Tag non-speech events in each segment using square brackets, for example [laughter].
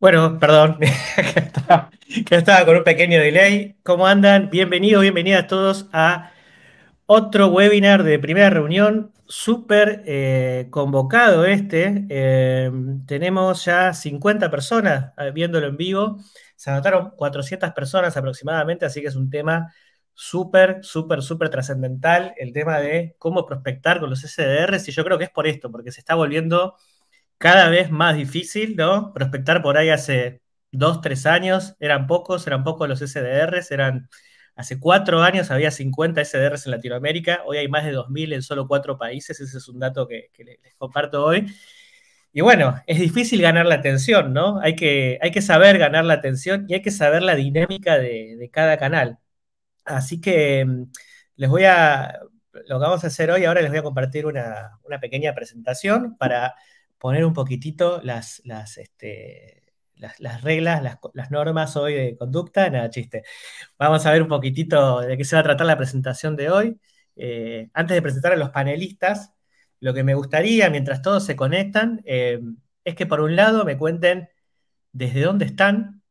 Bueno, perdón, [laughs] que, estaba, con un pequeño delay. ¿Cómo andan? Bienvenidos, bienvenidas todos a otro webinar de primera reunión, súper eh, convocado este. Em, tenemos ya 50 personas eh, viéndolo en vivo, se anotaron 400 personas aproximadamente, así que es un tema súper, súper, súper trascendental, el tema de cómo prospectar con los SDRs, y yo creo que es por esto, porque se está volviendo cada vez más difícil, ¿no? Prospectar por ahí hace dos, tres años, eran pocos, eran pocos los SDRs, eran... Hace cuatro años había 50 SDRs en Latinoamérica, hoy hay más de 2.000 en solo cuatro países, ese es un dato que, les comparto hoy. Y bueno, es difícil ganar la atención, ¿no? Hay que, hay que saber ganar la atención y hay que saber la dinámica de, cada canal. Así que mm, les voy a, lo que vamos a hacer hoy, ahora les voy a compartir una, una pequeña presentación para poner un poquitito las, las, este, las, reglas, las, normas hoy de conducta. Nada, chiste. Vamos a ver un poquitito de qué se va a tratar la presentación de hoy. Eh, antes de presentar a los panelistas, lo que me gustaría, mientras todos se conectan, em, es que por un lado me cuenten desde dónde están,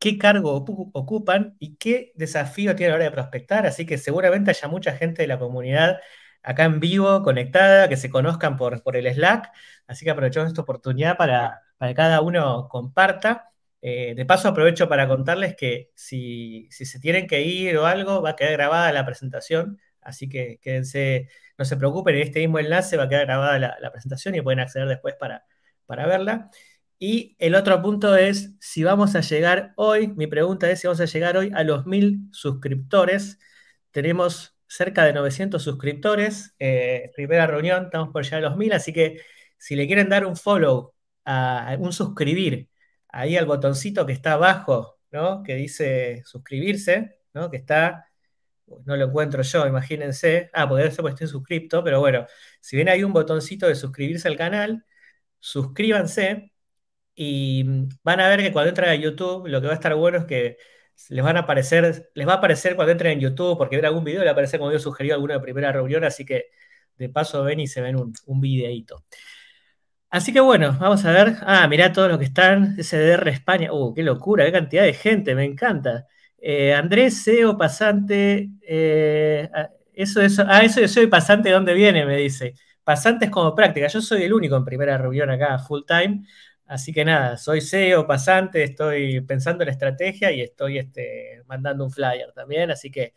qué cargo ocupan y qué desafío tienen a la hora de prospectar. Así que seguramente haya mucha gente de la comunidad acá en vivo, conectada, que se conozcan por, el Slack. Así que aprovechamos esta oportunidad para, que cada uno comparta. Eh, de paso aprovecho para contarles que si, se tienen que ir o algo, va a quedar grabada la presentación, así que quédense, no se preocupen, en este mismo enlace va a quedar grabada la, presentación y pueden acceder después para, para verla. Y el otro punto es si vamos a llegar hoy, mi pregunta es si vamos a llegar hoy a los mil suscriptores. Tenemos cerca de 900 suscriptores. Eh, primera reunión, estamos por llegar a los 1000, así que si le quieren dar un follow, a, un suscribir, ahí al botoncito que está abajo, ¿no? Que dice suscribirse, ¿no? Que está, no lo encuentro yo, imagínense. Ah, podría ser porque estoy suscripto, pero bueno, si bien hay un botoncito de suscribirse al canal, suscríbanse y mm, van a ver que cuando entra a YouTube, lo que va a estar bueno es que les van a aparecer, les va a aparecer cuando entren en YouTube, porque ver algún video le aparece como yo sugerido alguna primera reunión, así que de paso ven y se ven un, videito. videíto. Así que bueno, vamos a ver. Ah, mirá todos los que están. SDR España. Uh, qué locura, qué cantidad de gente, me encanta. Eh, Andrés, SEO, pasante. Eh, ah, eso, eso, ah, eso yo e Soy pasante, ¿de dónde viene? Me dice. Pasantes como práctica. Yo soy el único en primera reunión acá, full time. Así que nada, soy CEO pasante, estoy pensando en la estrategia y estoy este, mandando un flyer también. Así que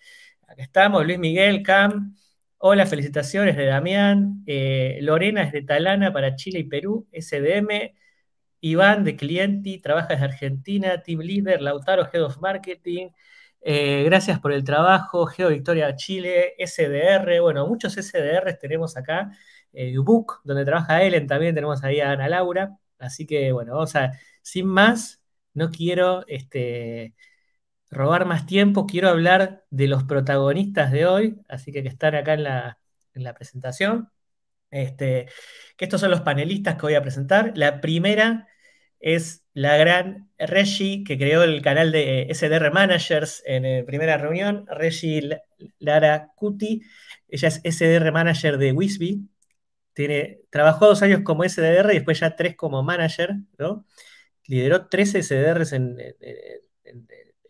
acá estamos, Luis Miguel, Cam. Hola, felicitaciones de Damián. Eh, Lorena es de Talana para Chile y Perú, SDM. Iván de Clienti, trabaja desde Argentina, Team Leader, Lautaro, Head of Marketing. Eh, gracias por el trabajo, Geo Victoria Chile, SDR, bueno, muchos SDRs tenemos acá. Eh, donde trabaja Ellen, también tenemos ahí a Ana Laura. Así que bueno, vamos a, sin más, no quiero este, robar más tiempo, quiero hablar de los protagonistas de hoy, así que que están acá en la, presentación. Este, que estos son los panelistas que voy a presentar. La primera es la gran Reggie, que creó el canal de eh, SDR Managers en eh, primera reunión, Reggie Lara Cuti. Ella es SDR Manager de Wisby, tiene, trabajó dos años como SDR y después ya tres como manager, ¿no? Lideró tres SDRs en,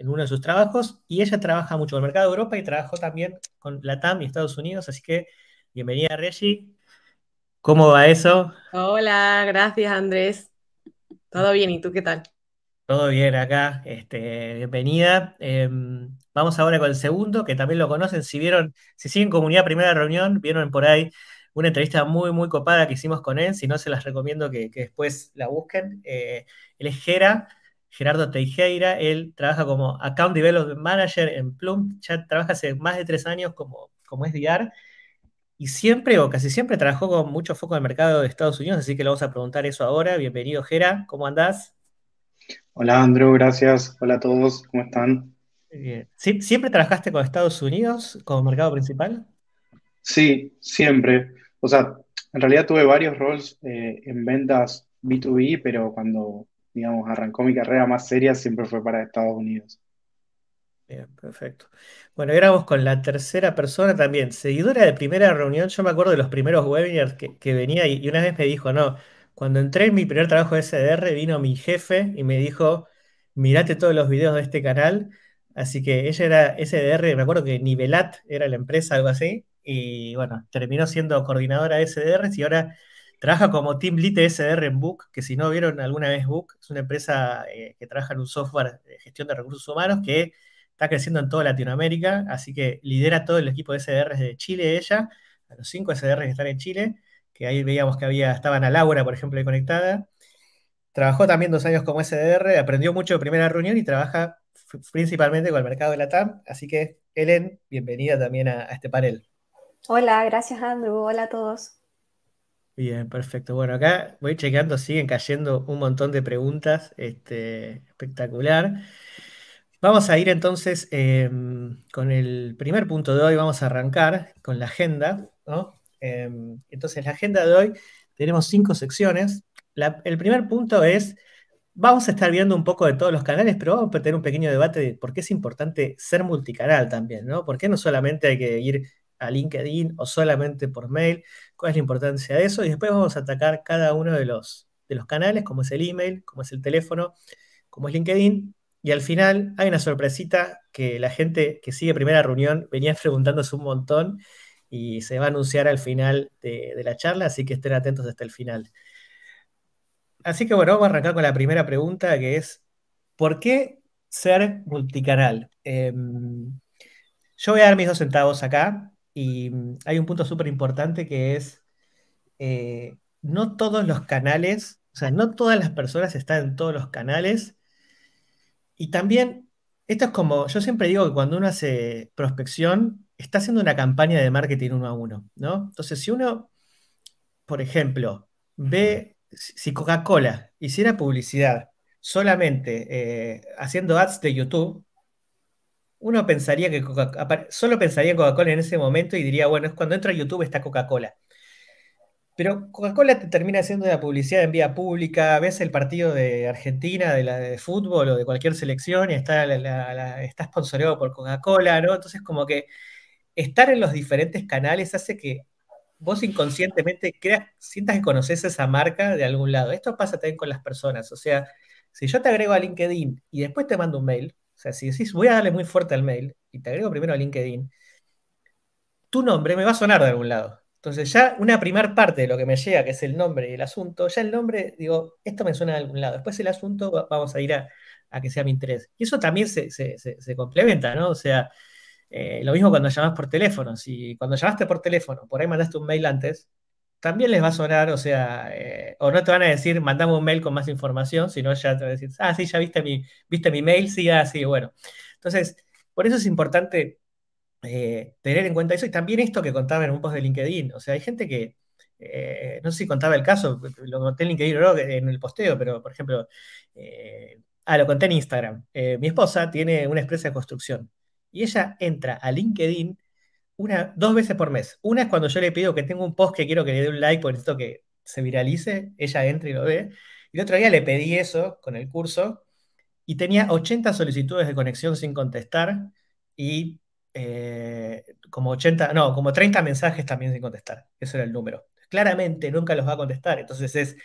uno de sus trabajos y ella trabaja mucho con el mercado de Europa y trabajó también con Latam y Estados Unidos, así que bienvenida Reggie. ¿Cómo va eso? Hola, gracias Andrés. Todo bien, ¿y tú qué tal? Todo bien acá, este, bienvenida. Em, vamos ahora con el segundo, que también lo conocen, si vieron, si siguen comunidad primera reunión, vieron por ahí una entrevista muy, muy copada que hicimos con él. Si no, se las recomiendo que, después la busquen. Eh, él es Gera, Gerardo Teijeira. Él trabaja como Account Development Manager en Plum. Ya trabaja hace más de tres años como, como SDR. Y siempre o casi siempre trabajó con mucho foco en el mercado de Estados Unidos, así que le vamos a preguntar eso ahora. Bienvenido, Gera. ¿Cómo andás? Hola, Andrew. Gracias. Hola a todos. ¿Cómo están? Bien. ¿Siempre trabajaste con Estados Unidos como mercado principal? Sí, siempre o sea, en realidad tuve varios roles eh, en ventas B2B, pero cuando, digamos, arrancó mi carrera más seria siempre fue para Estados Unidos. Bien, perfecto. Bueno, éramos con la tercera persona también, seguidora de primera reunión. Yo me acuerdo de los primeros webinars que, venía y, y, una vez me dijo, no, cuando entré en mi primer trabajo de SDR vino mi jefe y me dijo, mirate todos los videos de este canal. Así que ella era SDR, me acuerdo que Nivelat era la empresa, algo así y bueno, terminó siendo coordinadora de SDRs y ahora trabaja como Team Lead SDR en Book, que si no vieron alguna vez Book, es una empresa eh, que trabaja en un software de gestión de recursos humanos que está creciendo en toda Latinoamérica, así que lidera todo el equipo de SDRs de Chile ella, a los cinco SDRs que están en Chile, que ahí veíamos que había, estaban a Laura, por ejemplo, conectada. Trabajó también dos años como SDR, aprendió mucho de primera reunión y trabaja principalmente con el mercado de la TAM, así que Helen, bienvenida también a este panel. Hola, gracias Andrew. Hola a todos. Bien, perfecto. Bueno, acá voy chequeando, siguen cayendo un montón de preguntas. Este, espectacular. Vamos a ir entonces em, con el primer punto de hoy. Vamos a arrancar con la agenda. ¿no? Em, entonces, la agenda de hoy tenemos cinco secciones. el primer punto es, vamos a estar viendo un poco de todos los canales, pero vamos a tener un pequeño debate de por qué es importante ser multicanal también, ¿no? ¿Por no solamente hay que ir a LinkedIn o solamente por mail, cuál es la importancia de eso y después vamos a atacar cada uno de los, de los canales, como es el email, como es el teléfono, como es LinkedIn. Y al final hay una sorpresita que la gente que sigue primera reunión venía preguntándose un montón y se va a anunciar al final de, la charla, así que estén atentos hasta el final. Así que bueno, vamos a arrancar con la primera pregunta que es, ¿por qué ser multicanal? Em, yo voy a dar mis dos centavos acá. Y mm, hay un punto súper importante que es, eh, no todos los canales, o sea, no todas las personas están en todos los canales. Y también, esto es como, yo siempre digo que cuando uno hace prospección, está haciendo una campaña de marketing uno a uno, ¿no? Entonces, si uno, por ejemplo, ve, si Coca-Cola hiciera publicidad solamente eh, haciendo ads de YouTube, uno pensaría que Coca solo pensaría en Coca-Cola en ese momento y diría, bueno, es cuando entra a YouTube está Coca-Cola. Pero Coca-Cola te termina haciendo la publicidad en vía pública, ves el partido de Argentina, de la de fútbol o de cualquier selección y está, la, está por Coca-Cola, ¿no? Entonces como que estar en los diferentes canales hace que vos inconscientemente creas, sientas que conoces esa marca de algún lado. Esto pasa también con las personas, o sea, si yo te agrego a LinkedIn y después te mando un mail, o sea, si decís voy a darle muy fuerte al mail y te agrego primero a LinkedIn, tu nombre me va a sonar de algún lado. Entonces ya una primer parte de lo que me llega, que es el nombre y el asunto, ya el nombre, digo, esto me suena de algún lado. Después el asunto vamos a ir a, que sea mi interés. Y eso también se, complementa, ¿no? O sea, eh, lo mismo cuando llamas por teléfono. Si cuando llamaste por teléfono, por ahí mandaste un mail antes, también les va a sonar, o sea, eh, o no te van a decir, mandame un mail con más información, sino ya te van a decir, ah, sí, ya viste mi, viste mi mail, sí, ah, bueno. Entonces, por eso es importante eh, tener en cuenta eso y también esto que contaba en un post de LinkedIn. O sea, hay gente que, eh, no sé si contaba el caso, lo conté en LinkedIn o no, en el posteo, pero por ejemplo, ah, lo conté en Instagram. mi esposa tiene una empresa de construcción y ella entra a LinkedIn dos veces por mes. Una es cuando yo le pido que tenga un post que quiero que le dé un like por esto que se viralice, ella entra y lo ve. Y el otro día le pedí eso con el curso y tenía 80 solicitudes de conexión sin contestar y eh, como 80, no, como 30 mensajes también sin contestar. Ese era el número. Claramente nunca los va a contestar. Entonces es,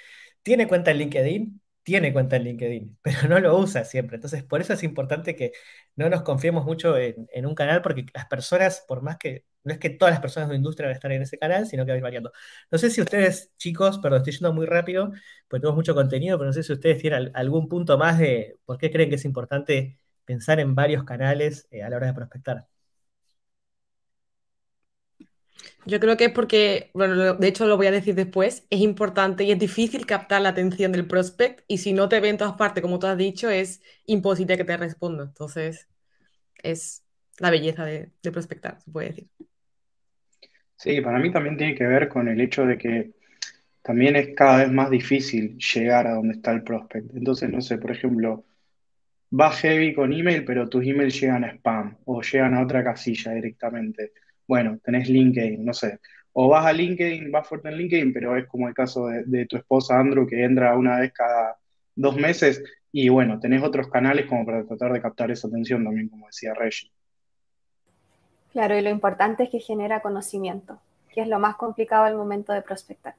tiene cuenta en LinkedIn, tiene cuenta en LinkedIn, [laughs] pero no lo usa siempre. Entonces, por eso es importante que no nos confiemos mucho en, un canal, porque las personas, por más que, no es que todas las personas de la industria van a estar en ese canal, sino que va a ir variando. No sé si ustedes, chicos, perdón, estoy yendo muy rápido, porque tenemos mucho contenido, pero no sé si ustedes tienen algún punto más de por qué creen que es importante pensar en varios canales eh, a la hora de prospectar. Yo creo que es porque, bueno, de hecho lo voy a decir después, es importante y es difícil captar la atención del prospect y si no te ven todas partes, como tú has dicho, es imposible que te responda. Entonces, es la belleza de, de prospectar, se puede decir. Sí, para mí también tiene que ver con el hecho de que también es cada vez más difícil llegar a donde está el prospect. Entonces, no sé, por ejemplo, vas heavy con email, pero tus emails llegan a spam o llegan a otra casilla directamente bueno, tenés LinkedIn, no sé, o vas a LinkedIn, vas fuerte en LinkedIn, pero es como el caso de, tu esposa Andrew, que entra una vez cada dos meses, y bueno, tenés otros canales como para tratar de captar esa atención también, como decía Reggie. Claro, y lo importante es que genera conocimiento, que es lo más complicado al momento de prospectar.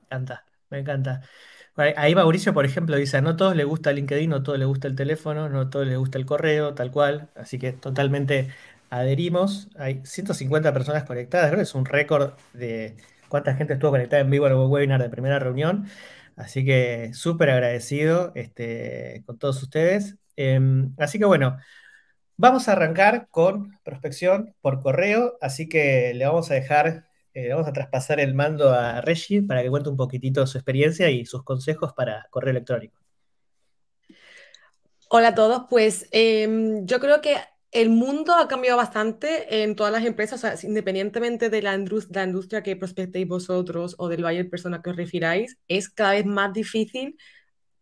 Me encanta, me encanta. Ahí Mauricio, por ejemplo, dice, no todos le gusta LinkedIn, no todos le gusta el teléfono, no todos le gusta el correo, tal cual. Así que totalmente adherimos, hay 150 personas conectadas, es un récord de cuánta gente estuvo conectada en vivo al webinar de primera reunión. Así que súper agradecido este, con todos ustedes. Em, así que bueno, vamos a arrancar con prospección por correo, así que le vamos a dejar, eh, vamos a traspasar el mando a Reggie para que cuente un poquitito su experiencia y sus consejos para correo electrónico. Hola a todos, pues em, yo creo que el mundo ha cambiado bastante en todas las empresas, independientemente de la, industria que prospectéis vosotros o del buyer persona que os refiráis, es cada vez más difícil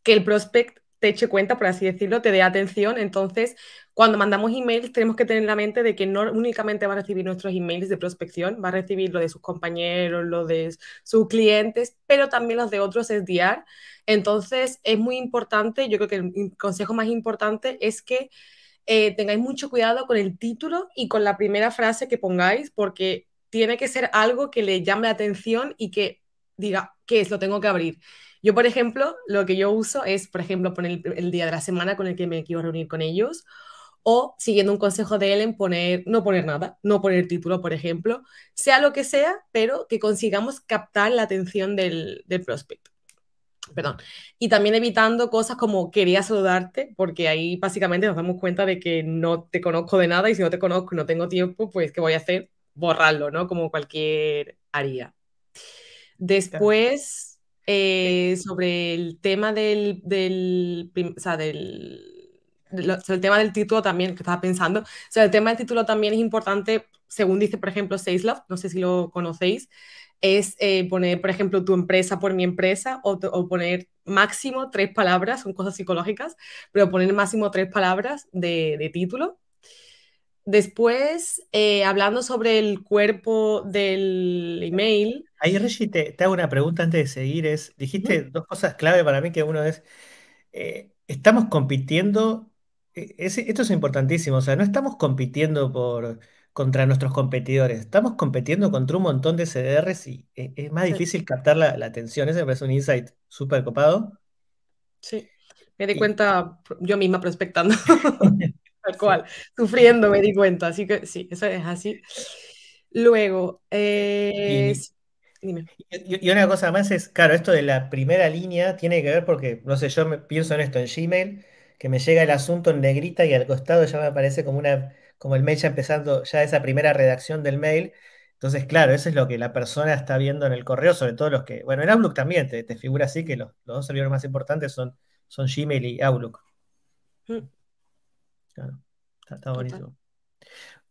que el prospect te eche cuenta, por así decirlo, te dé atención. Entonces, cuando mandamos emails, tenemos que tener en la mente de que no únicamente va a recibir nuestros emails de prospección, va a recibir lo de sus compañeros, lo de sus clientes, pero también los de otros SDR. Entonces, es muy importante, yo creo que el consejo más importante es que eh, tengáis mucho cuidado con el título y con la primera frase que pongáis, porque tiene que ser algo que le llame la atención y que diga, ¿qué es? Lo tengo que abrir. Yo, por ejemplo, lo que yo uso es, por ejemplo, poner el, día de la semana con el que me quiero reunir con ellos o siguiendo un consejo de Ellen, poner, no poner nada, no poner título, por ejemplo, sea lo que sea, pero que consigamos captar la atención del prospecto. Perdón. Y también evitando cosas como quería saludarte, porque ahí básicamente nos damos cuenta de que no te conozco de nada y si no te conozco y no tengo tiempo, pues ¿qué voy a hacer? Borrarlo, ¿no? Como cualquier haría. Después, eh, sobre el tema del, tema del título también, que estaba pensando, el tema del título también es importante, según dice, por ejemplo, Seislav, no sé si lo conocéis, es eh, poner, por ejemplo, tu empresa por mi empresa o, poner máximo tres palabras, son cosas psicológicas, pero poner máximo tres palabras de, título. Después, eh, hablando sobre el cuerpo del email. Ahí, Reggie, te, hago una pregunta antes de seguir. Es, dijiste dos cosas clave para mí, que uno es, eh, estamos compitiendo, e, esto es importantísimo, o sea, no estamos compitiendo por contra nuestros competidores. Estamos compitiendo contra un montón de CDRs y e, es más difícil captar la, atención. Ese me parece un insight súper copado. Sí, me di cuenta yo misma prospectando, [laughs] [laughs] tal cual, sufriendo me di cuenta, así que sí, eso es así. Luego, eh, y... una cosa más es, claro, esto de la primera línea tiene que ver porque, no sé, yo me, pienso en esto, en Gmail, que me llega el asunto en negrita y al costado ya me aparece como una como el mail ya empezando ya esa primera redacción del mail. Entonces, claro, eso es lo que la persona está viendo en el correo, sobre todo los que, bueno, en Outlook también te, te figura así que los, dos servidores más importantes son, son Gmail y Outlook. Hmm. Claro, está bonito.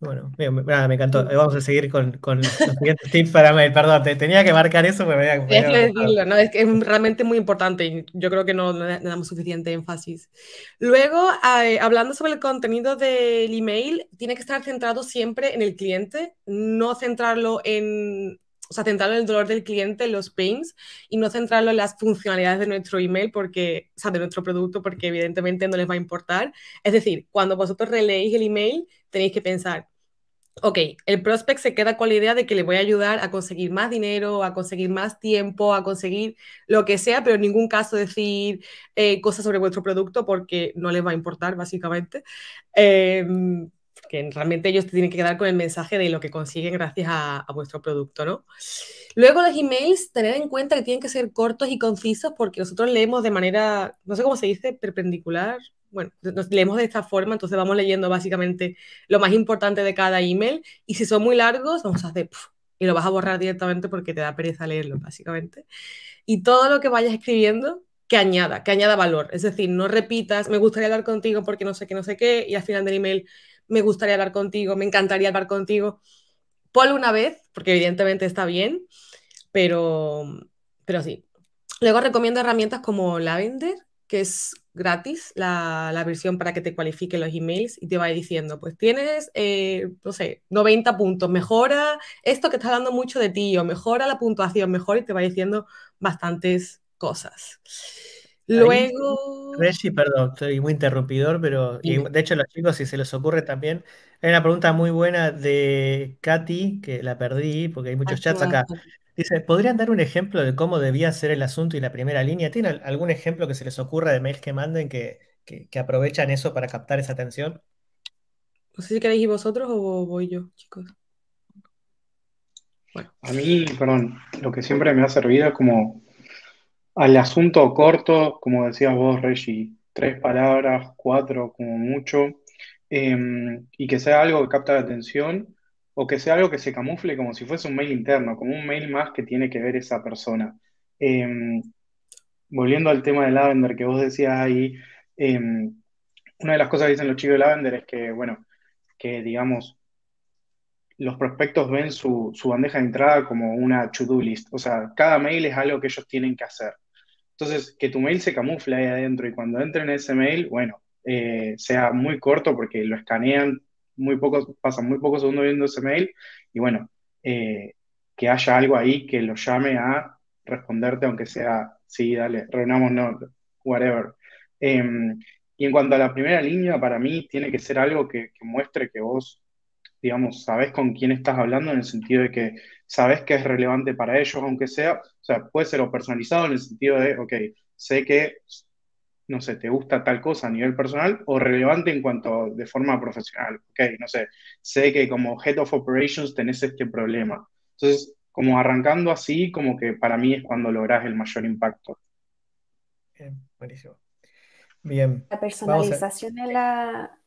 Bueno, me encantó. Eh, vamos a seguir con, con los siguientes tips para mail. Perdón, te, tenía que marcar eso, pero me Es que es realmente muy importante y yo creo que no damos suficiente énfasis. Luego, eh, hablando sobre el contenido del email, tiene que estar centrado siempre en el cliente, no centrarlo en, o sea, centrarlo en el dolor del cliente, los pains, y no centrarlo en las funcionalidades de nuestro email, porque, o sea, de nuestro producto, porque evidentemente no les va a importar. Es decir, cuando vosotros releéis el email, tenéis que pensar, ok, el prospect se queda con la idea de que le voy a ayudar a conseguir más dinero, a conseguir más tiempo, a conseguir lo que sea, pero en ningún caso decir eh, cosas sobre vuestro producto porque no les va a importar, básicamente. Em, que realmente ellos te tienen que quedar con el mensaje de lo que consiguen gracias a vuestro producto, ¿no? Luego los emails, tener en cuenta que tienen que ser cortos y concisos porque nosotros leemos de manera, no sé cómo se dice, perpendicular. Bueno, nos leemos de esta forma, entonces vamos leyendo básicamente lo más importante de cada email y si son muy largos, vamos a hacer y lo vas a borrar directamente porque te da pereza leerlo, básicamente. Y todo lo que vayas escribiendo, que añada, que añada valor. Es decir, no repitas, me gustaría hablar contigo porque no sé qué, no sé qué, y al final del email, me gustaría hablar contigo, me encantaría hablar contigo polo una vez, porque evidentemente está bien, pero, pero sí. Luego recomiendo herramientas como Lavender, que es gratis la, versión para que te cualifique los emails y te va diciendo, pues tienes, eh, no sé, 90 puntos, mejora esto que está dando mucho de ti o mejora la puntuación, mejor y te va diciendo bastantes cosas. Luego. Reggie, perdón, soy muy interrumpidor, pero de hecho, los chicos, si se les ocurre también, hay una pregunta muy buena de Katy, que la perdí porque hay muchos chats acá. Dice: ¿Podrían dar un ejemplo de cómo debía ser el asunto y la primera línea? ¿Tienen algún ejemplo que se les ocurra de mails que manden que, aprovechan eso para captar esa atención? No sé si queréis ir vosotros o voy yo, chicos. Bueno. A mí, perdón, lo que siempre me ha servido es como al asunto corto, como decías vos, Reggie, tres palabras, cuatro como mucho, em, y que sea algo que capta la atención o que sea algo que se camufle como si fuese un mail interno, como un mail más que tiene que ver esa persona. Em, volviendo al tema de Lavender que vos decías ahí, em, una de las cosas que dicen los chicos de Lavender es que, bueno, que digamos, los prospectos ven su, su bandeja de entrada como una to-do list, o sea, cada mail es algo que ellos tienen que hacer. Entonces, que tu mail se camufle ahí adentro y cuando entren en ese mail, bueno, eh, sea muy corto porque lo escanean, muy poco pasan muy pocos segundos viendo ese mail y bueno, eh, que haya algo ahí que lo llame a responderte, aunque sea, sí, dale, reunámonos, no, whatever. Em, y en cuanto a la primera línea, para mí tiene que ser algo que muestre que vos digamos, sabes con quién estás hablando en el sentido de que sabes que es relevante para ellos, aunque sea, o sea, puede ser o personalizado en el sentido de, ok, sé que, no sé, te gusta tal cosa a nivel personal o relevante en cuanto de forma profesional, ok, no sé, sé que como Head of Operations tenés este problema. Entonces, como arrancando así, como que para mí es cuando lográs el mayor impacto. Bien, buenísimo. Bien. La personalización de la,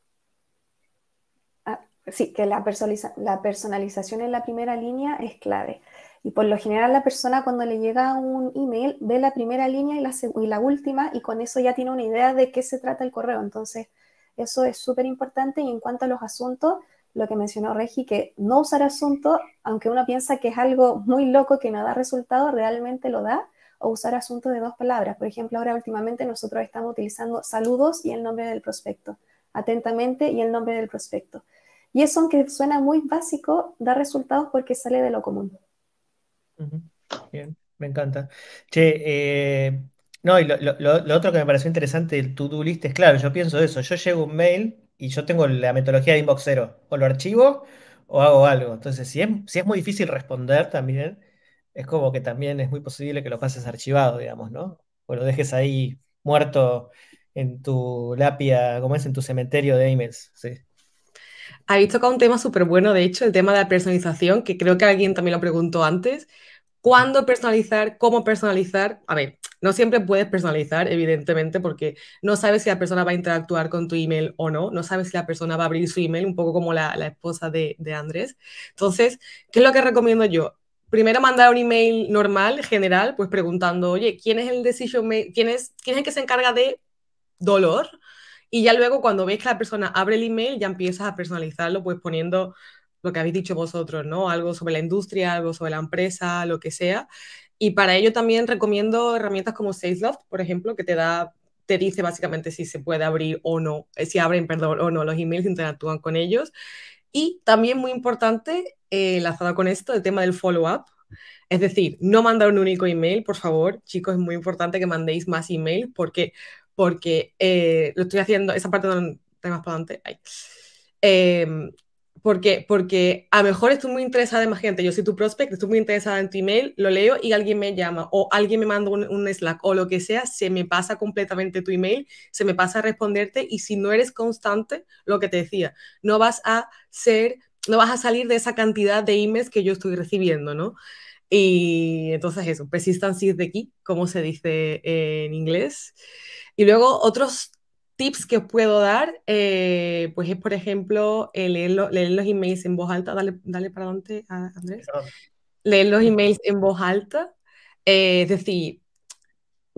sí, que la, personalización en la primera línea es clave. Y por lo general la persona cuando le llega un email ve la primera línea y la, última y con eso ya tiene una idea de qué se trata el correo. Entonces, eso es súper importante. Y en cuanto a los asuntos, lo que mencionó Regi, que no usar asunto, aunque uno piensa que es algo muy loco que no da resultado, realmente lo da. O usar asunto de dos palabras. Por ejemplo, ahora últimamente nosotros estamos utilizando saludos y el nombre del prospecto. Atentamente y el nombre del prospecto y eso, aunque suena muy básico, da resultados porque sale de lo común. Bien, me encanta. Che, eh, no, y lo, otro que me pareció interesante del to-do list es, claro, yo pienso eso, yo llego un mail y yo tengo la metodología de inbox cero, o lo archivo o hago algo. Entonces, si es, si es muy difícil responder también, es como que también es muy posible que lo pases archivado, digamos, ¿no? O lo dejes ahí muerto en tu lápida, como es, en tu cementerio de emails, sí. Habéis tocado un tema súper bueno, de hecho, el tema de la personalización, que creo que alguien también lo preguntó antes. ¿Cuándo personalizar? ¿Cómo personalizar? A ver, no siempre puedes personalizar, evidentemente, porque no sabes si la persona va a interactuar con tu email o no, no sabes si la persona va a abrir su email, un poco como la, la esposa de, Andrés. Entonces, ¿qué es lo que recomiendo yo? Primero mandar un email normal, general, pues preguntando, oye, ¿quién es el decision quién quién es el que se encarga de dolor? Y ya luego cuando veis que la persona abre el email, ya empiezas a personalizarlo, pues poniendo lo que habéis dicho vosotros, ¿no? Algo sobre la industria, algo sobre la empresa, lo que sea. Y para ello también recomiendo herramientas como SalesLoft, por ejemplo, que te da te dice básicamente si se puede abrir o no, eh, si abren, perdón, o no los emails, interactúan con ellos. Y también muy importante, eh, con esto, el tema del follow-up. Es decir, no mandar un único email, por favor, chicos, es muy importante que mandéis más emails porque porque eh, lo estoy haciendo, esa parte no más para adelante, em, porque, porque a lo mejor estoy muy interesada, en más gente, yo soy tu prospect, estoy muy interesada en tu email, lo leo y alguien me llama o alguien me manda un, Slack o lo que sea, se me pasa completamente tu email, se me pasa a responderte y si no eres constante, lo que te decía, no vas a ser, no vas a salir de esa cantidad de emails que yo estoy recibiendo, ¿no? Y entonces eso, persistency de aquí como se dice en inglés. Y luego otros tips que os puedo dar, eh, pues es, por ejemplo, eh, leer, leer, los emails en voz alta. Dale, dale para adelante, Andrés. Leer los emails en voz alta. Eh, es decir,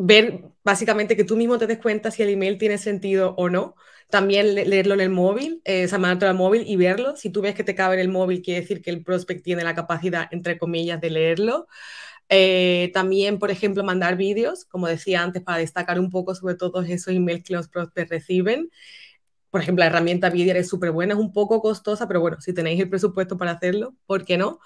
ver básicamente que tú mismo te des cuenta si el email tiene sentido o no. También leerlo en el móvil, eh, al móvil y verlo. Si tú ves que te cabe en el móvil, quiere decir que el prospect tiene la capacidad, entre comillas, de leerlo. Eh, también, por ejemplo, mandar vídeos, como decía antes, para destacar un poco sobre todos esos emails que los prospects reciben. Por ejemplo, la herramienta vídeo es súper buena, es un poco costosa, pero bueno, si tenéis el presupuesto para hacerlo, ¿por qué no?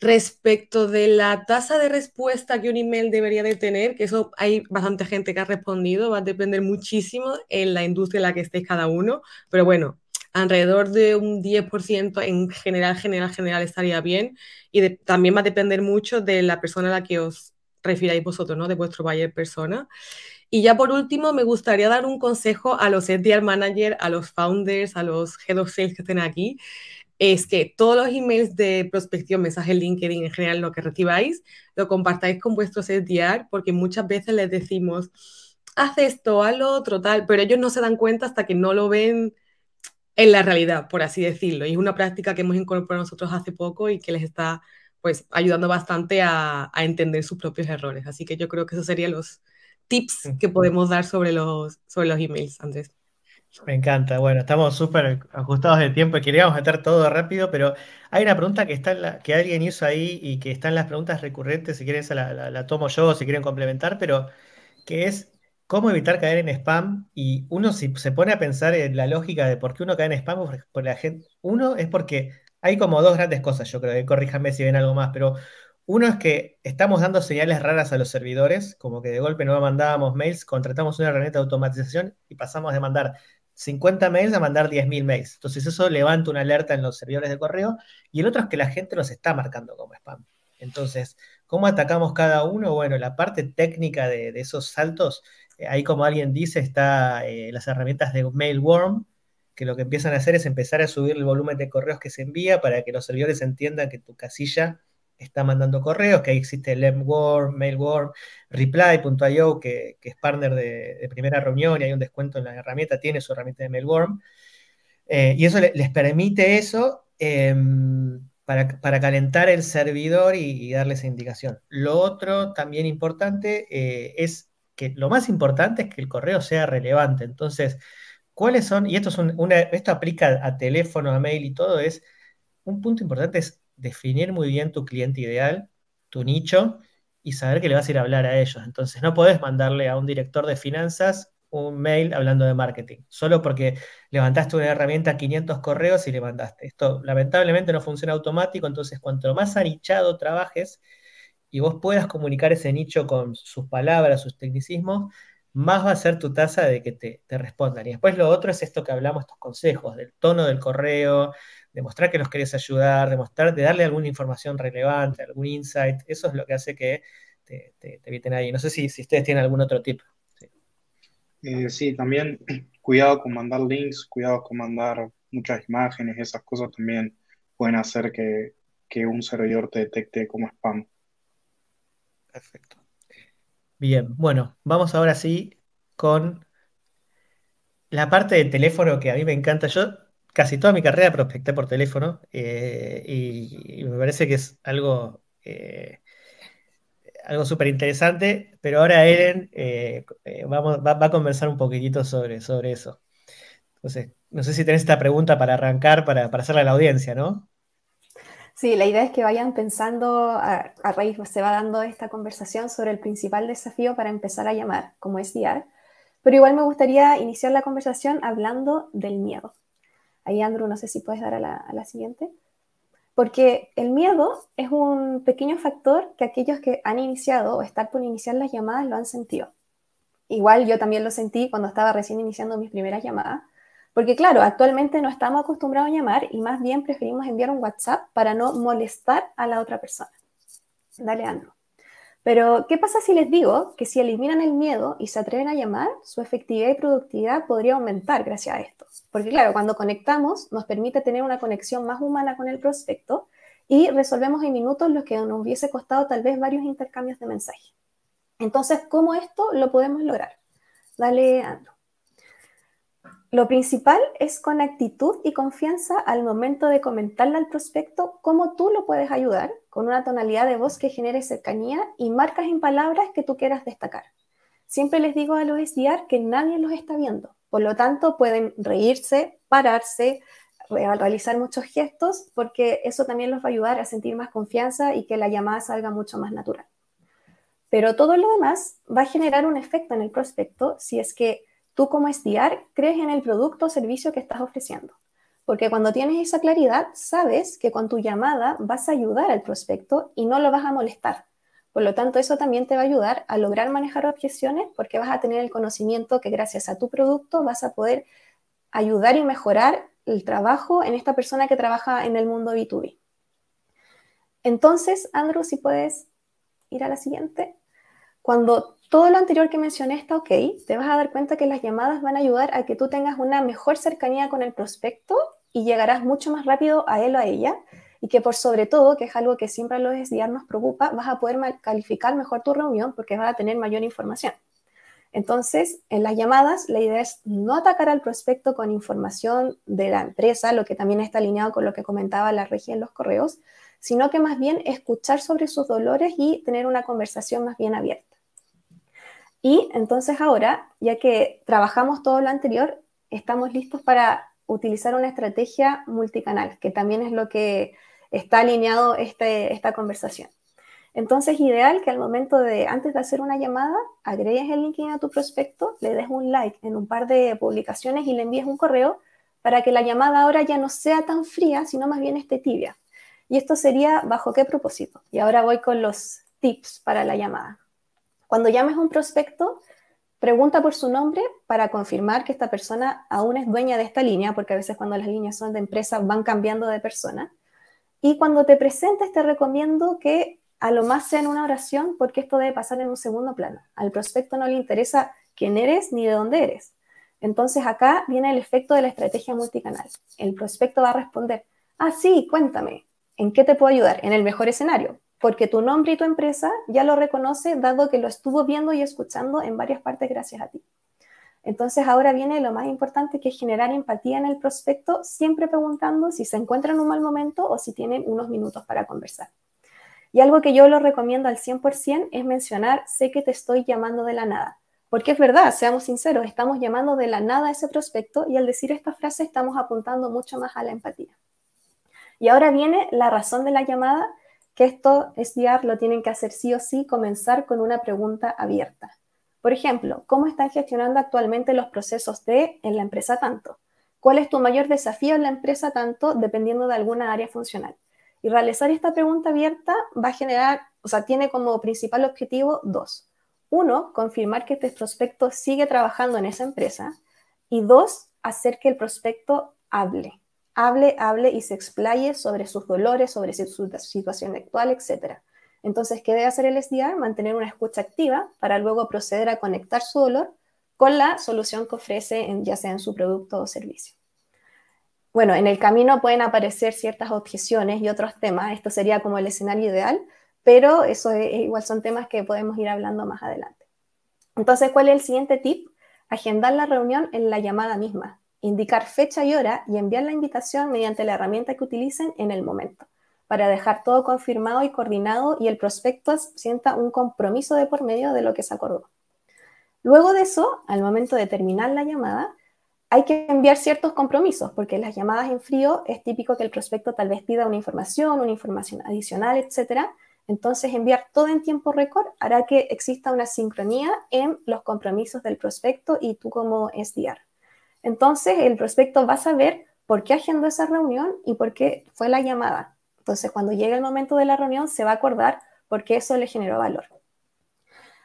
respecto de la tasa de respuesta que un email debería de tener, que eso hay bastante gente que ha respondido, va a depender muchísimo en la industria en la que estéis cada uno, pero bueno, alrededor de un 10% en general, general, general estaría bien y también va a depender mucho de la persona a la que os refiráis vosotros, ¿no? De vuestro buyer persona. Y ya por último, me gustaría dar un consejo a los SDR managers, a los founders, a los head of sales que estén aquí, es que todos los emails de prospección, mensajes LinkedIn en general, lo que recibáis, lo compartáis con vuestros SDR, porque muchas veces les decimos, haz esto, haz lo otro, tal, pero ellos no se dan cuenta hasta que no lo ven en la realidad, por así decirlo. Y es una práctica que hemos incorporado nosotros hace poco y que les está pues ayudando bastante a, entender sus propios errores. Así que yo creo que esos serían los tips que podemos dar sobre los, sobre los emails, Andrés. Me encanta. Bueno, estamos súper ajustados de tiempo y queríamos meter todo rápido, pero hay una pregunta que, está que alguien hizo ahí y que están las preguntas recurrentes, si quieren la, tomo yo, si quieren complementar, pero que es ¿Cómo evitar caer en spam? Y uno si se pone a pensar en la lógica de por qué uno cae en spam, por la gente, uno es porque hay como dos grandes cosas, yo creo, que eh, corríjanme si ven algo más, pero uno es que estamos dando señales raras a los servidores, como que de golpe no mandábamos mails, contratamos una herramienta de automatización y pasamos de mandar 50 mails a mandar 10.000 mails. Entonces eso levanta una alerta en los servidores de correo y el otro es que la gente los está marcando como spam. Entonces, ¿cómo atacamos cada uno? Bueno, la parte técnica de, esos saltos, eh, ahí como alguien dice, está eh, las herramientas de Mailworm, que lo que empiezan a hacer es empezar a subir el volumen de correos que se envía para que los servidores entiendan que tu casilla está mandando correos, que ahí existe LemWorm, MailWorm, Reply.io, que, que, es partner de, primera reunión y hay un descuento en la herramienta, tiene su herramienta de MailWorm. Eh, y eso les permite eso em, para, calentar el servidor y, darles indicación. Lo otro también importante eh, es que lo más importante es que el correo sea relevante. Entonces, ¿cuáles son? Y esto, es esto aplica a teléfono, a mail y todo, es un punto importante es definir muy bien tu cliente ideal, tu nicho, y saber que le vas a ir a hablar a ellos. Entonces, no podés mandarle a un director de finanzas un mail hablando de marketing, solo porque levantaste una herramienta a 500 correos y le mandaste. Esto lamentablemente no funciona automático, entonces cuanto más anichado trabajes y vos puedas comunicar ese nicho con sus palabras, sus tecnicismos, más va a ser tu tasa de que te, te respondan. Y después lo otro es esto que hablamos, estos consejos, del tono del correo, demostrar que nos querés ayudar, demostrar, de darle alguna información relevante, algún insight, eso es lo que hace que te, te, eviten ahí. No sé si, si, ustedes tienen algún otro tip. Sí. Eh, también [clears throat] cuidado con mandar links, cuidado con mandar muchas imágenes, esas cosas también pueden hacer que, que un servidor te detecte como spam. Perfecto. Bien, bueno, vamos ahora sí con la parte del teléfono que a mí me encanta. Yo casi toda mi carrera prospecté por teléfono eh, y, me parece que es algo, eh, algo súper interesante, pero ahora Eren eh, vamos, va, a conversar un poquitito sobre, sobre eso. Entonces, no sé si tenés esta pregunta para arrancar, para, para hacerla a la audiencia, ¿no? Sí, la idea es que vayan pensando, a, raíz se va dando esta conversación sobre el principal desafío para empezar a llamar, como es DIAR, pero igual me gustaría iniciar la conversación hablando del miedo. Ahí, Andrew, no sé si puedes dar a la, siguiente. Porque el miedo es un pequeño factor que aquellos que han iniciado o están por iniciar las llamadas lo han sentido. Igual yo también lo sentí cuando estaba recién iniciando mis primeras llamadas, porque claro, actualmente no estamos acostumbrados a llamar y más bien preferimos enviar un WhatsApp para no molestar a la otra persona. Dale, Andrew. Pero, ¿qué pasa si les digo que si eliminan el miedo y se atreven a llamar, su efectividad y productividad podría aumentar gracias a esto? Porque, claro, cuando conectamos nos permite tener una conexión más humana con el prospecto y resolvemos en minutos los que nos hubiese costado tal vez varios intercambios de mensaje. Entonces, ¿cómo esto lo podemos lograr? Dale, Andro. Lo principal es con actitud y confianza al momento de comentarle al prospecto cómo tú lo puedes ayudar con una tonalidad de voz que genere cercanía y marcas en palabras que tú quieras destacar. Siempre les digo a los SDR que nadie los está viendo, por lo tanto pueden reírse, pararse, realizar muchos gestos, porque eso también los va a ayudar a sentir más confianza y que la llamada salga mucho más natural. Pero todo lo demás va a generar un efecto en el prospecto si es que tú como SDR crees en el producto o servicio que estás ofreciendo. Porque cuando tienes esa claridad, sabes que con tu llamada vas a ayudar al prospecto y no lo vas a molestar. Por lo tanto, eso también te va a ayudar a lograr manejar objeciones porque vas a tener el conocimiento que gracias a tu producto vas a poder ayudar y mejorar el trabajo en esta persona que trabaja en el mundo B2B. Entonces, Andrew, si puedes ir a la siguiente. Cuando todo lo anterior que mencioné está ok, te vas a dar cuenta que las llamadas van a ayudar a que tú tengas una mejor cercanía con el prospecto y llegarás mucho más rápido a él o a ella y que por sobre todo, que es algo que siempre a los SDR nos preocupa, vas a poder calificar mejor tu reunión porque vas a tener mayor información. Entonces, en las llamadas, la idea es no atacar al prospecto con información de la empresa, lo que también está alineado con lo que comentaba la regia en los correos, sino que más bien escuchar sobre sus dolores y tener una conversación más bien abierta. Y entonces ahora, ya que trabajamos todo lo anterior, estamos listos para utilizar una estrategia multicanal, que también es lo que está alineado este, esta conversación. Entonces, ideal que al momento de, antes de hacer una llamada, agregues el LinkedIn a tu prospecto, le des un like en un par de publicaciones y le envíes un correo para que la llamada ahora ya no sea tan fría, sino más bien esté tibia. Y esto sería bajo qué propósito. Y ahora voy con los tips para la llamada. Cuando llames a un prospecto, pregunta por su nombre para confirmar que esta persona aún es dueña de esta línea, porque a veces cuando las líneas son de empresa van cambiando de persona. Y cuando te presentes te recomiendo que a lo más sea en una oración, porque esto debe pasar en un segundo plano. Al prospecto no le interesa quién eres ni de dónde eres. Entonces acá viene el efecto de la estrategia multicanal. El prospecto va a responder, ah, sí, cuéntame, ¿en qué te puedo ayudar? En el mejor escenario, porque tu nombre y tu empresa ya lo reconoce, dado que lo estuvo viendo y escuchando en varias partes gracias a ti. Entonces ahora viene lo más importante que es generar empatía en el prospecto, siempre preguntando si se encuentra en un mal momento o si tienen unos minutos para conversar. Y algo que yo lo recomiendo al 100% es mencionar, sé que te estoy llamando de la nada. Porque es verdad, seamos sinceros, estamos llamando de la nada a ese prospecto y al decir esta frase estamos apuntando mucho más a la empatía. Y ahora viene la razón de la llamada esto es SDR lo tienen que hacer sí o sí, comenzar con una pregunta abierta. Por ejemplo, ¿cómo están gestionando actualmente los procesos de en la empresa tanto? ¿Cuál es tu mayor desafío en la empresa tanto dependiendo de alguna área funcional? Y realizar esta pregunta abierta va a generar, o sea, tiene como principal objetivo dos. Uno, confirmar que este prospecto sigue trabajando en esa empresa. Y dos, hacer que el prospecto hable hable, hable y se explaye sobre sus dolores, sobre su situación actual, etc. Entonces, ¿qué debe hacer el SDR? Mantener una escucha activa para luego proceder a conectar su dolor con la solución que ofrece, ya sea en su producto o servicio. Bueno, en el camino pueden aparecer ciertas objeciones y otros temas. Esto sería como el escenario ideal, pero eso igual son temas que podemos ir hablando más adelante. Entonces, ¿cuál es el siguiente tip? Agendar la reunión en la llamada misma indicar fecha y hora y enviar la invitación mediante la herramienta que utilicen en el momento, para dejar todo confirmado y coordinado y el prospecto sienta un compromiso de por medio de lo que se acordó. Luego de eso, al momento de terminar la llamada, hay que enviar ciertos compromisos, porque en las llamadas en frío es típico que el prospecto tal vez pida una información, una información adicional, etc. Entonces, enviar todo en tiempo récord hará que exista una sincronía en los compromisos del prospecto y tú como SDR. Entonces, el prospecto va a saber por qué agendó esa reunión y por qué fue la llamada. Entonces, cuando llegue el momento de la reunión, se va a acordar por qué eso le generó valor.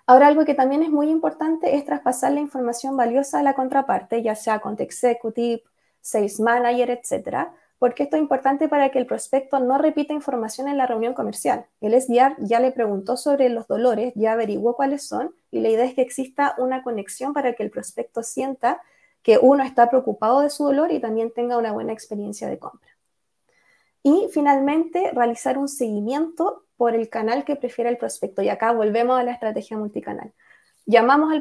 Ahora, algo que también es muy importante es traspasar la información valiosa a la contraparte, ya sea con executive, sales manager, etcétera, porque esto es importante para que el prospecto no repita información en la reunión comercial. El SDR ya le preguntó sobre los dolores, ya averiguó cuáles son y la idea es que exista una conexión para que el prospecto sienta que uno está preocupado de su dolor y también tenga una buena experiencia de compra. Y finalmente, realizar un seguimiento por el canal que prefiera el prospecto. Y acá volvemos a la estrategia multicanal. Llamamos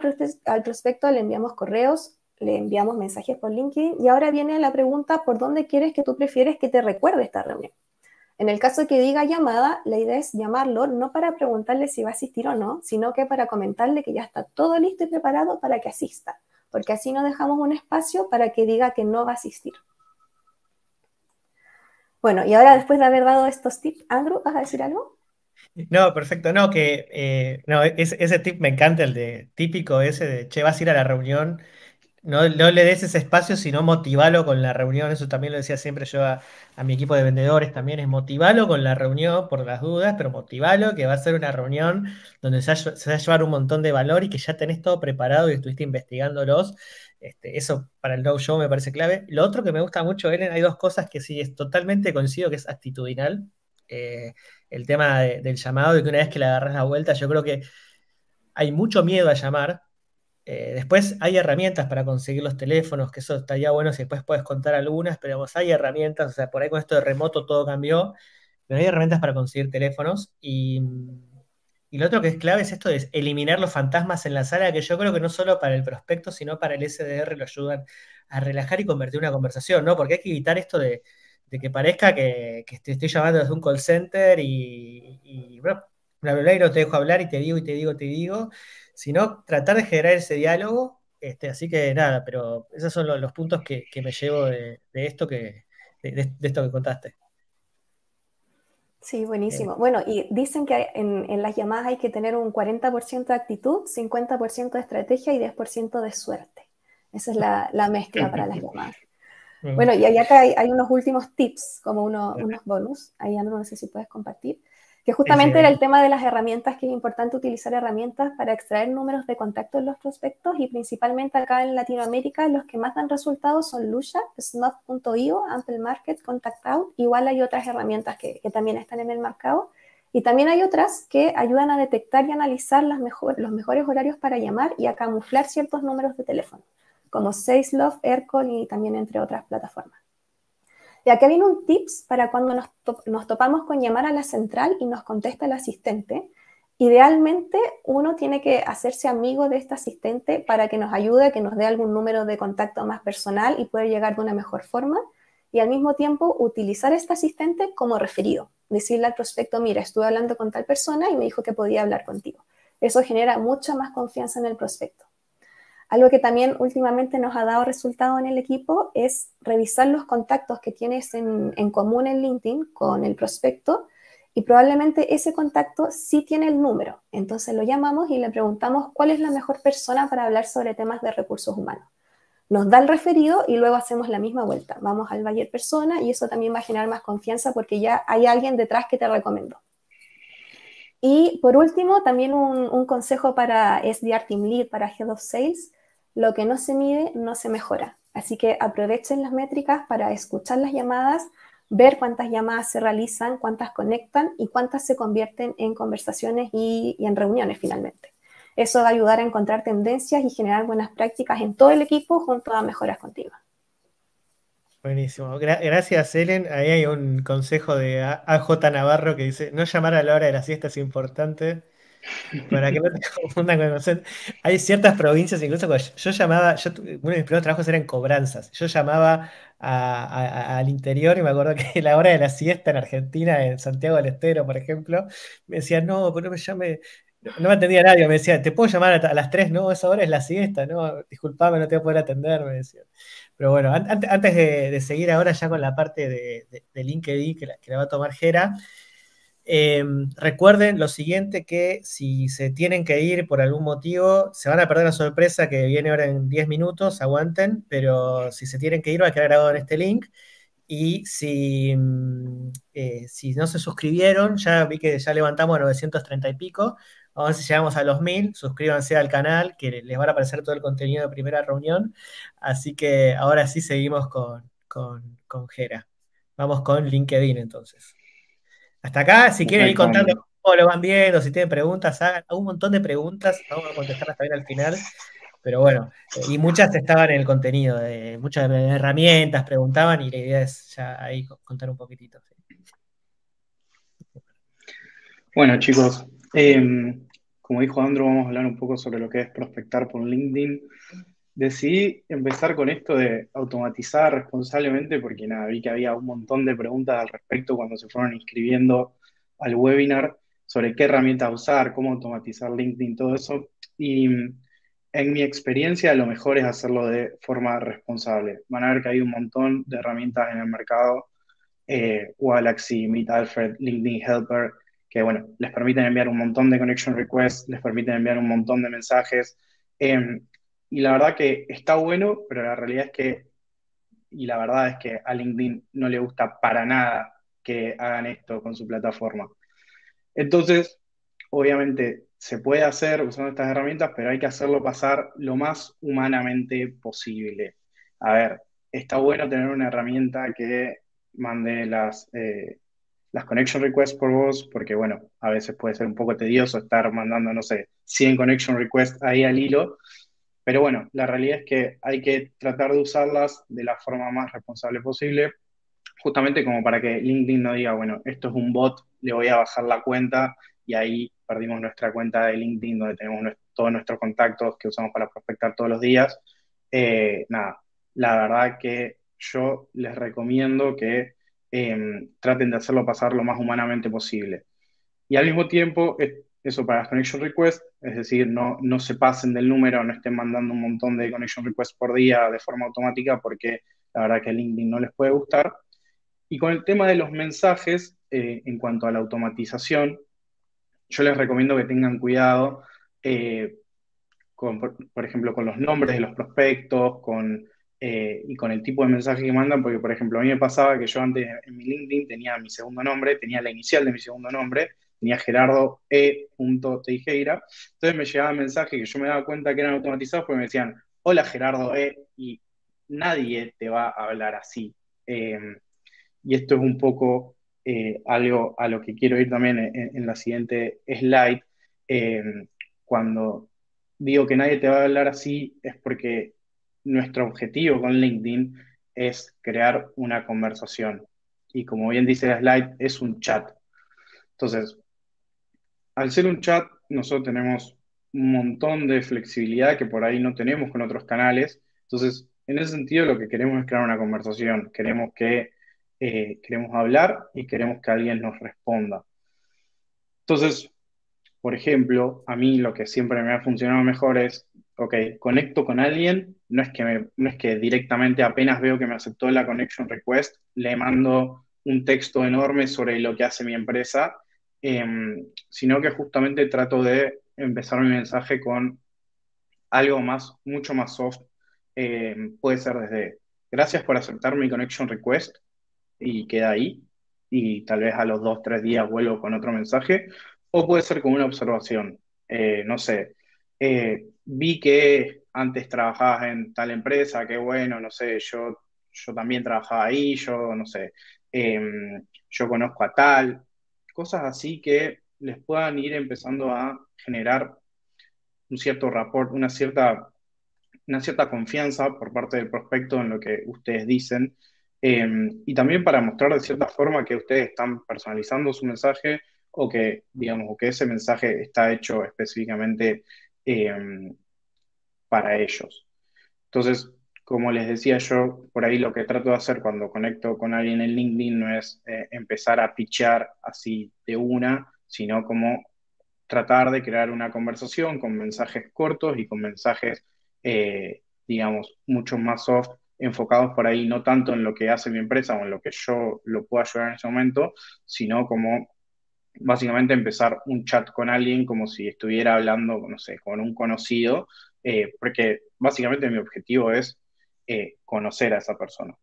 al, prospecto, le enviamos correos, le enviamos mensajes por LinkedIn y ahora viene la pregunta por dónde quieres que tú prefieres que te recuerde esta reunión. En el caso que diga llamada, la idea es llamarlo no para preguntarle si va a asistir o no, sino que para comentarle que ya está todo listo y preparado para que asista porque así no dejamos un espacio para que diga que no va a asistir. Bueno, y ahora después de haber dado estos tips, Andrew, ¿vas a decir algo? No, perfecto, no, que eh, no, ese tip me encanta, el de típico ese de, che, vas a ir a la reunión no, le des ese espacio, sino motivalo con la reunión. Eso también lo decía siempre yo a, mi equipo de vendedores también, es motivalo con la reunión por las dudas, pero motivalo que va a ser una reunión donde se, va a llevar un montón de valor y que ya tenés todo preparado y estuviste investigándolos. Este, eso para el no show me parece clave. Lo otro que me gusta mucho, Ellen, hay dos cosas que sí es totalmente coincido que es actitudinal. Eh, el tema del llamado, de que una vez que le agarras la vuelta, yo creo que hay mucho miedo a llamar, eh, después hay herramientas para conseguir los teléfonos, que eso estaría bueno si después puedes contar algunas, pero hay herramientas, o sea, por ahí con esto de remoto todo cambió, pero hay herramientas para conseguir teléfonos y, y lo otro que es clave es esto de eliminar los fantasmas en la sala, que yo creo que no solo para el prospecto, sino para el SDR lo ayudan a relajar y convertir una conversación, ¿no? Porque hay que evitar esto de, que parezca que, que, estoy, llamando desde un call center y, y, bueno, no te dejo hablar y te digo y te digo, te digo sino tratar de generar ese diálogo. Este, así que nada, pero esos son los, puntos que, me llevo de, esto que, de, esto que contaste. Sí, buenísimo. Eh. Bueno, y dicen que en, las llamadas hay que tener un 40% de actitud, 50% de estrategia y 10% de suerte. Esa es la, mezcla para las llamadas. [laughs] Bueno, y ahí acá hay, unos últimos tips, como unos bonus. Ahí no sé si puedes compartir que justamente era el tema de las herramientas, que es importante utilizar herramientas para extraer números de contacto en los prospectos y principalmente acá en Latinoamérica los que más dan resultados son lucha Snuff.io, Ample Market, Contact Out. Igual hay otras herramientas que, también están en el mercado. Y también hay otras que ayudan a detectar y analizar los mejores horarios para llamar y a camuflar ciertos números de teléfono, como Love, Aircall y también entre otras plataformas. Y acá viene un tips para cuando nos, nos topamos con llamar a la central y nos contesta el asistente. Idealmente uno tiene que hacerse amigo de este asistente para que nos ayude, que nos dé algún número de contacto más personal y poder llegar de una mejor forma. Y al mismo tiempo utilizar este asistente como referido. Decirle al prospecto, mira, estuve hablando con tal persona y me dijo que podía hablar contigo. Eso genera mucha más confianza en el prospecto. Algo que también últimamente nos ha dado resultado en el equipo es revisar los contactos que tienes en, en común en LinkedIn con el prospecto y probablemente ese contacto sí tiene el número. Entonces lo llamamos y le preguntamos cuál es la mejor persona para hablar sobre temas de recursos humanos. Nos da el referido y luego hacemos la misma vuelta. Vamos al Bayer Persona y eso también va a generar más confianza porque ya hay alguien detrás que te recomendó. Y por último, también un, un consejo para SDR Team Lead, para Head of Sales, lo que no se mide no se mejora. Así que aprovechen las métricas para escuchar las llamadas, ver cuántas llamadas se realizan, cuántas conectan y cuántas se convierten en conversaciones y, en reuniones finalmente. Eso va a ayudar a encontrar tendencias y generar buenas prácticas en todo el equipo junto a mejoras continuas. Buenísimo. gracias, Ellen. Ahí hay un consejo de AJ Navarro que dice, no llamar a la hora de la siesta es importante. Para que no te confundan con Hay ciertas provincias, incluso yo, llamaba, yo, uno de mis primeros trabajos era en cobranzas. Yo llamaba al interior y me acuerdo que la hora de la siesta en Argentina, en Santiago del Estero, por ejemplo, me decían, no, pero no me llame, no me atendía nadie, me decía, ¿te puedo llamar a las tres, No, esa hora es la siesta, no, disculpame, no te voy a poder atender, me Pero bueno, antes de, seguir ahora ya con la parte de, LinkedIn que la, que la, va a tomar Jera, Em, recuerden lo siguiente, que si se tienen que ir por algún motivo, se van a perder la sorpresa que viene ahora en 10 minutos, aguanten, pero si se tienen que ir va a quedar grabado en este link. Y si, mm, eh, si no se suscribieron, ya vi que ya levantamos a 930 y pico, Vamos a ver si llegamos a los mil. Suscríbanse al canal, que les va a aparecer todo el contenido de primera reunión. Así que ahora sí seguimos con, con, con Vamos con LinkedIn entonces. Hasta acá, si quieren ir contando cómo lo van viendo, si tienen preguntas, hagan un montón de preguntas, vamos a contestarlas también al final. Pero bueno, eh, y muchas estaban en el contenido, de, eh, muchas herramientas preguntaban y la idea es ya ahí contar un poquitito. Bueno, chicos, em, como dijo Andro, vamos a hablar un poco sobre lo que es prospectar por LinkedIn decidí empezar con esto de automatizar responsablemente porque nada, vi que había un montón de preguntas al respecto cuando se fueron inscribiendo al webinar sobre qué herramienta usar, cómo automatizar LinkedIn, todo eso. Y en mi experiencia lo mejor es hacerlo de forma responsable. Van a ver que hay un montón de herramientas en el mercado, eh, Galaxy, Meet Alfred, LinkedIn Helper, que bueno, les permiten enviar un montón de connection requests, les permiten enviar un montón de mensajes. Em, y la verdad que está bueno, pero la realidad es que, y la verdad es que a LinkedIn no le gusta para nada que hagan esto con su plataforma. Entonces, obviamente se puede hacer usando estas herramientas, pero hay que hacerlo pasar lo más humanamente posible. A ver, está bueno tener una herramienta que mande las, eh, las connection requests por vos, porque bueno, a veces puede ser un poco tedioso estar mandando, no sé, 100 connection requests ahí al hilo, pero bueno, la realidad es que hay que tratar de usarlas de la forma más responsable posible, justamente como para que LinkedIn no diga, bueno, esto es un bot, le voy a bajar la cuenta y ahí perdimos nuestra cuenta de LinkedIn donde tenemos todos nuestros contactos que usamos para prospectar todos los días. Eh, nada, la verdad que yo les recomiendo que em, traten de hacerlo pasar lo más humanamente posible. Y al mismo tiempo, eso para las connection requests, es decir, no, no se pasen del número, no estén mandando un montón de connection requests por día de forma automática, porque la verdad que LinkedIn no les puede gustar. Y con el tema de los mensajes, eh, en cuanto a la automatización, yo les recomiendo que tengan cuidado, eh, con, por, ejemplo, con los nombres de los prospectos, eh, y con el tipo de mensaje que mandan, porque, por ejemplo, a mí me pasaba que yo antes en mi LinkedIn tenía mi segundo nombre, tenía la inicial de mi segundo nombre, tenía Gerardo E. Teijeira. Entonces me llegaba mensajes que yo me daba cuenta que eran automatizados porque me decían, hola Gerardo E. Y nadie te va a hablar así. Em, y esto es un poco eh, algo a lo que quiero ir también en, la siguiente slide. Em, cuando digo que nadie te va a hablar así es porque nuestro objetivo con LinkedIn es crear una conversación. Y como bien dice la slide, es un chat. Entonces, al ser un chat, nosotros tenemos un montón de flexibilidad que por ahí no tenemos con otros canales. Entonces, en ese sentido, lo que queremos es crear una conversación. Queremos que eh, queremos hablar y queremos que alguien nos responda. Entonces, por ejemplo, a mí lo que siempre me ha funcionado mejor es, ok, conecto con alguien, no es que, no es que directamente apenas veo que me aceptó la connection request, le mando un texto enorme sobre lo que hace mi empresa, Em, sino que justamente trato de empezar mi mensaje con algo más, mucho más soft. Em, puede ser desde gracias por aceptar mi connection request y queda ahí. Y tal vez a los dos, tres días vuelvo con otro mensaje. O puede ser con una observación. Eh, no sé, eh, vi que antes trabajabas en tal empresa, qué bueno, no sé, yo, yo también trabajaba ahí, yo no sé, em, yo conozco a tal, cosas así que les puedan ir empezando a generar un cierto rapport, una cierta, una cierta confianza por parte del prospecto en lo que ustedes dicen. Em, y también para mostrar de cierta forma que ustedes están personalizando su mensaje o que, digamos, que ese mensaje está hecho específicamente em, para ellos. Entonces, como les decía yo, por ahí lo que trato de hacer cuando conecto con alguien en LinkedIn no es eh, empezar a pichar así de una, sino como tratar de crear una conversación con mensajes cortos y con mensajes, eh, digamos, mucho más soft, enfocados por ahí no tanto en lo que hace mi empresa o en lo que yo lo puedo ayudar en ese momento, sino como básicamente empezar un chat con alguien como si estuviera hablando, no sé, con un conocido, eh, porque básicamente mi objetivo es eh, conocer a esa persona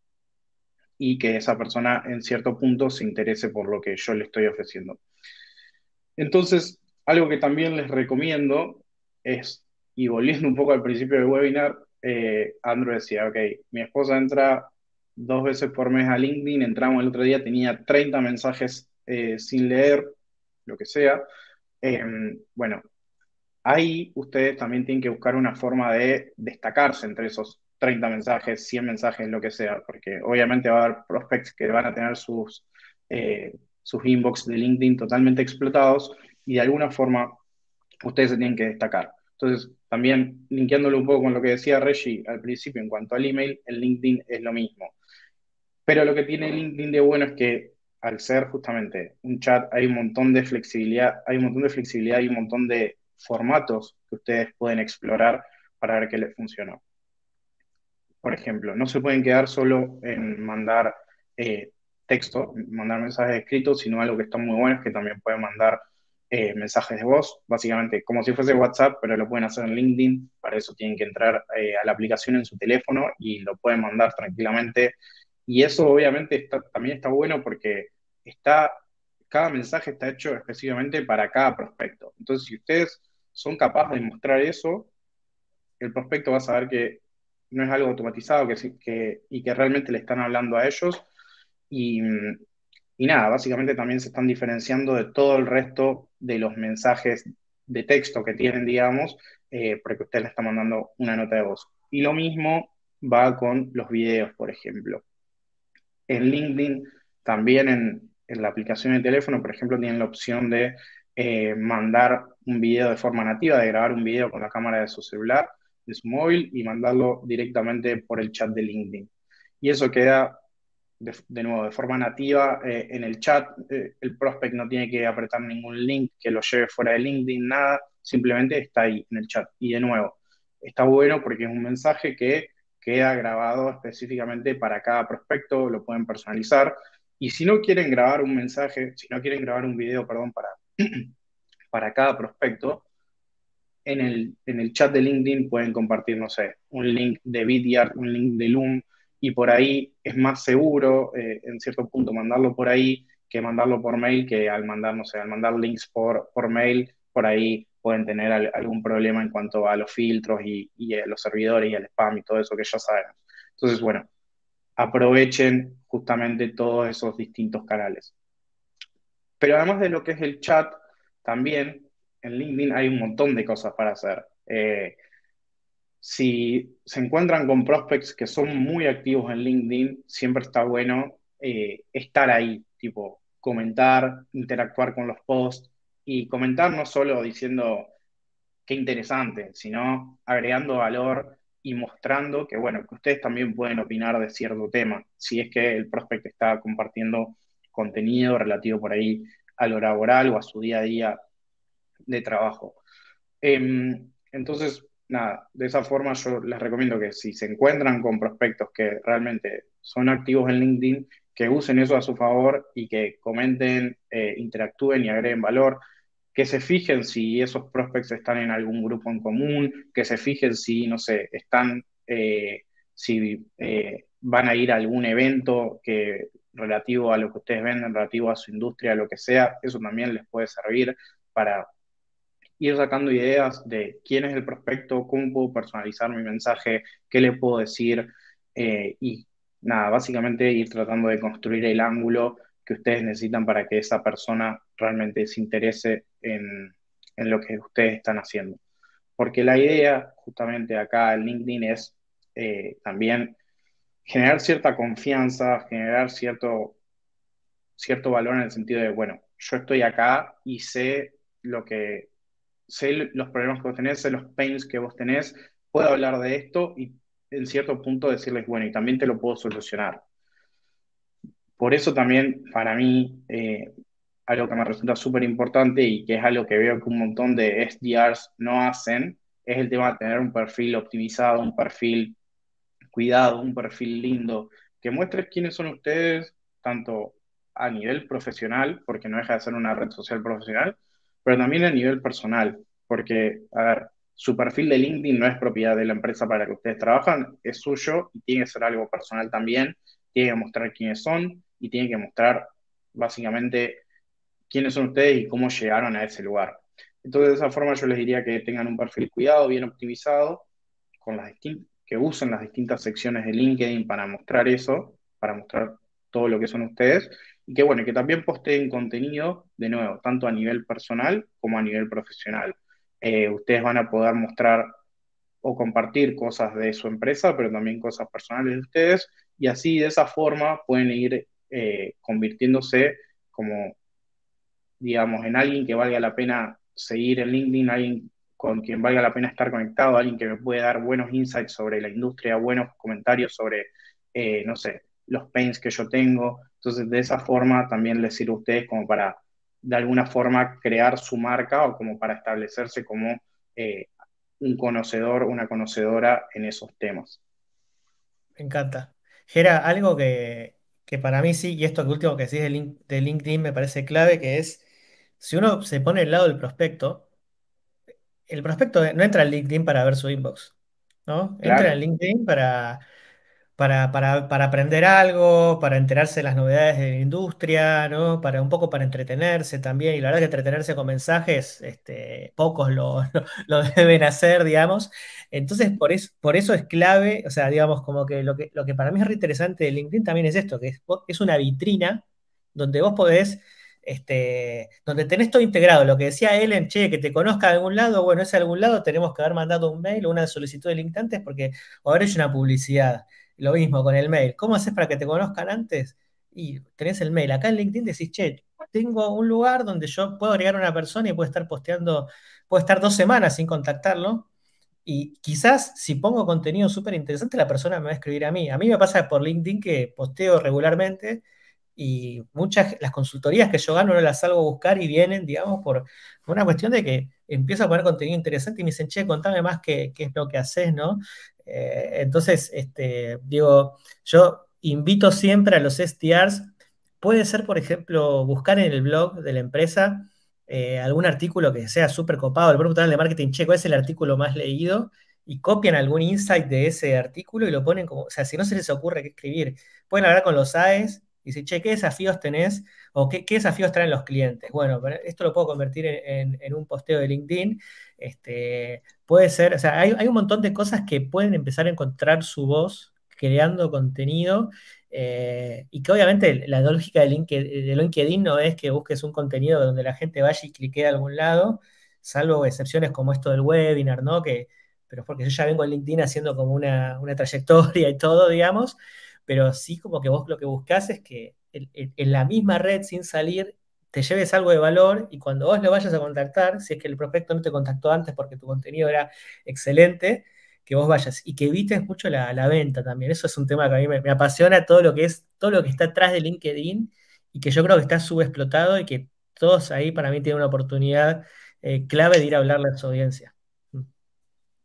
y que esa persona en cierto punto se interese por lo que yo le estoy ofreciendo. Entonces, algo que también les recomiendo es, y volviendo un poco al principio del webinar, eh, Andrew decía, ok, mi esposa entra dos veces por mes a LinkedIn, entramos el otro día, tenía 30 mensajes eh, sin leer, lo que sea. Em, bueno, ahí ustedes también tienen que buscar una forma de destacarse entre esos 30 mensajes, 100 mensajes, lo que sea, porque obviamente va a haber prospects que van a tener sus, eh, sus inbox de LinkedIn totalmente explotados y de alguna forma ustedes se tienen que destacar. Entonces, también linkeándolo un poco con lo que decía Reggie al principio en cuanto al email, el LinkedIn es lo mismo. Pero lo que tiene LinkedIn de bueno es que al ser justamente un chat hay un montón de flexibilidad, hay un montón de flexibilidad y un montón de formatos que ustedes pueden explorar para ver qué les funcionó por ejemplo. No se pueden quedar solo en mandar eh, texto, mandar mensajes escritos, sino algo que está muy bueno es que también pueden mandar eh, mensajes de voz, básicamente como si fuese WhatsApp, pero lo pueden hacer en LinkedIn. Para eso tienen que entrar eh, a la aplicación en su teléfono y lo pueden mandar tranquilamente. Y eso obviamente también está bueno porque está, cada mensaje está hecho específicamente para cada prospecto. Entonces, si ustedes son capaces de mostrar eso, el prospecto va a saber que no es algo automatizado que, y que realmente le están hablando a ellos. Y, nada, básicamente también se están diferenciando de todo el resto de los mensajes de texto que tienen, digamos, eh, porque usted le está mandando una nota de voz. Y lo mismo va con los videos, por ejemplo. En LinkedIn, también en, la aplicación de teléfono, por ejemplo, tienen la opción de eh, mandar un video de forma nativa, de grabar un video con la cámara de su celular de su móvil y mandarlo directamente por el chat de LinkedIn. Y eso queda, de, nuevo, de forma nativa eh, en el chat. Eh, el prospect no tiene que apretar ningún link que lo lleve fuera de LinkedIn, nada. Simplemente está ahí en el chat. Y de nuevo, está bueno porque es un mensaje que queda grabado específicamente para cada prospecto, lo pueden personalizar. Y si no quieren grabar un mensaje, si no quieren grabar un video, perdón, para, [clears throat] para cada prospecto, en el, chat de LinkedIn pueden compartir, no sé, un link de Vidyard, un link de Loom, y por ahí es más seguro, eh, en cierto punto, mandarlo por ahí que mandarlo por mail, que al mandar, no sé, al mandar links por, por mail, por ahí pueden tener algún problema en cuanto a los filtros y, y a los servidores y al spam y todo eso que ya saben. Entonces, bueno, aprovechen justamente todos esos distintos canales. Pero además de lo que es el chat, también en LinkedIn hay un montón de cosas para hacer. Eh, si se encuentran con prospects que son muy activos en LinkedIn, siempre está bueno eh, estar ahí, tipo comentar, interactuar con los posts y comentar no solo diciendo qué interesante, sino agregando valor y mostrando que, bueno, que ustedes también pueden opinar de cierto tema, si es que el prospect está compartiendo contenido relativo por ahí a lo laboral o a su día a día de trabajo. Em, entonces, nada, de esa forma yo les recomiendo que si se encuentran con prospectos que realmente son activos en LinkedIn, que usen eso a su favor y que comenten, eh, interactúen y agreguen valor, que se fijen si esos prospects están en algún grupo en común, que se fijen si, no sé, están, eh, si eh, van a ir a algún evento que relativo a lo que ustedes venden, relativo a su industria, lo que sea, eso también les puede servir para ir sacando ideas de quién es el prospecto, cómo puedo personalizar mi mensaje, qué le puedo decir eh, y nada, básicamente ir tratando de construir el ángulo que ustedes necesitan para que esa persona realmente se interese en, en lo que ustedes están haciendo. Porque la idea justamente acá en LinkedIn es eh, también generar cierta confianza, generar cierto, cierto valor en el sentido de, bueno, yo estoy acá y sé lo que sé los problemas que vos tenés, sé los pains que vos tenés, puedo hablar de esto y en cierto punto decirles, bueno, y también te lo puedo solucionar. Por eso también para mí eh, algo que me resulta súper importante y que es algo que veo que un montón de SDRs no hacen, es el tema de tener un perfil optimizado, un perfil cuidado, un perfil lindo, que muestre quiénes son ustedes, tanto a nivel profesional, porque no deja de ser una red social profesional, pero también a nivel personal, porque, a ver, su perfil de LinkedIn no es propiedad de la empresa para la que ustedes trabajan, es suyo y tiene que ser algo personal también, tiene que mostrar quiénes son y tiene que mostrar básicamente quiénes son ustedes y cómo llegaron a ese lugar. Entonces, de esa forma yo les diría que tengan un perfil cuidado, bien optimizado, con las que usen las distintas secciones de LinkedIn para mostrar eso, para mostrar todo lo que son ustedes y que bueno, que también posteen contenido de nuevo, tanto a nivel personal como a nivel profesional. Eh, ustedes van a poder mostrar o compartir cosas de su empresa, pero también cosas personales de ustedes y así de esa forma pueden ir eh, convirtiéndose como, digamos, en alguien que valga la pena seguir en LinkedIn, alguien con quien valga la pena estar conectado, alguien que me puede dar buenos insights sobre la industria, buenos comentarios sobre, eh, no sé, los pains que yo tengo. Entonces, de esa forma también les sirve a ustedes como para, de alguna forma, crear su marca o como para establecerse como eh, un conocedor, una conocedora en esos temas. Me encanta. Gera, algo que, para mí sí, y esto que último que decís de, de LinkedIn me parece clave, que es, si uno se pone al lado del prospecto, el prospecto no entra al LinkedIn para ver su inbox, ¿no? Entra al LinkedIn para para, aprender algo, para enterarse de las novedades de la industria, Para un poco para entretenerse también. Y la verdad es que entretenerse con mensajes, este, pocos [laughs] lo, deben hacer, digamos. Entonces, por eso, por eso es clave, o sea, digamos, como que lo que, para mí es re interesante de LinkedIn también es esto, que es, una vitrina donde vos podés este, donde tenés todo integrado. Lo que decía Ellen, che, que te conozca de algún lado, bueno, ese algún lado tenemos que haber mandado un mail o una solicitud de LinkedIn antes porque ahora es una publicidad. Lo mismo con el mail. ¿Cómo haces para que te conozcan antes? Y tenés el mail. Acá en LinkedIn decís, che, tengo un lugar donde yo puedo agregar a una persona y puedo estar posteando, puedo estar dos semanas sin contactarlo. Y quizás si pongo contenido súper interesante, la persona me va a escribir a mí. A mí me pasa por LinkedIn que posteo regularmente y muchas las consultorías que yo gano no las salgo a buscar y vienen, digamos, por una cuestión de que empiezo a poner contenido interesante y me dicen, che, contame más qué, es lo que haces, ¿no? Eh, entonces, este, digo, yo invito siempre a los STRs, puede ser, por ejemplo, buscar en el blog de la empresa eh, algún artículo que sea súper copado, el propio de marketing checo es el artículo más leído y copian algún insight de ese artículo y lo ponen como, o sea, si no se les ocurre qué escribir, pueden hablar con los AES Dice, che, ¿qué desafíos tenés o qué, desafíos traen los clientes? Bueno, esto lo puedo convertir en, un posteo de LinkedIn. Este, puede ser, o sea, hay, un montón de cosas que pueden empezar a encontrar su voz creando contenido. Eh, y que obviamente la lógica de LinkedIn, de LinkedIn no es que busques un contenido donde la gente vaya y clique a algún lado, salvo excepciones como esto del webinar, ¿no? Que, pero porque yo ya vengo en LinkedIn haciendo como una, una trayectoria y todo, digamos pero sí como que vos lo que buscás es que en, la misma red sin salir te lleves algo de valor y cuando vos lo vayas a contactar, si es que el prospecto no te contactó antes porque tu contenido era excelente, que vos vayas y que evites mucho la, venta también. Eso es un tema que a mí me, apasiona todo lo que es, todo lo que está atrás de LinkedIn y que yo creo que está subexplotado y que todos ahí para mí tienen una oportunidad eh, clave de ir a hablarle a su audiencia.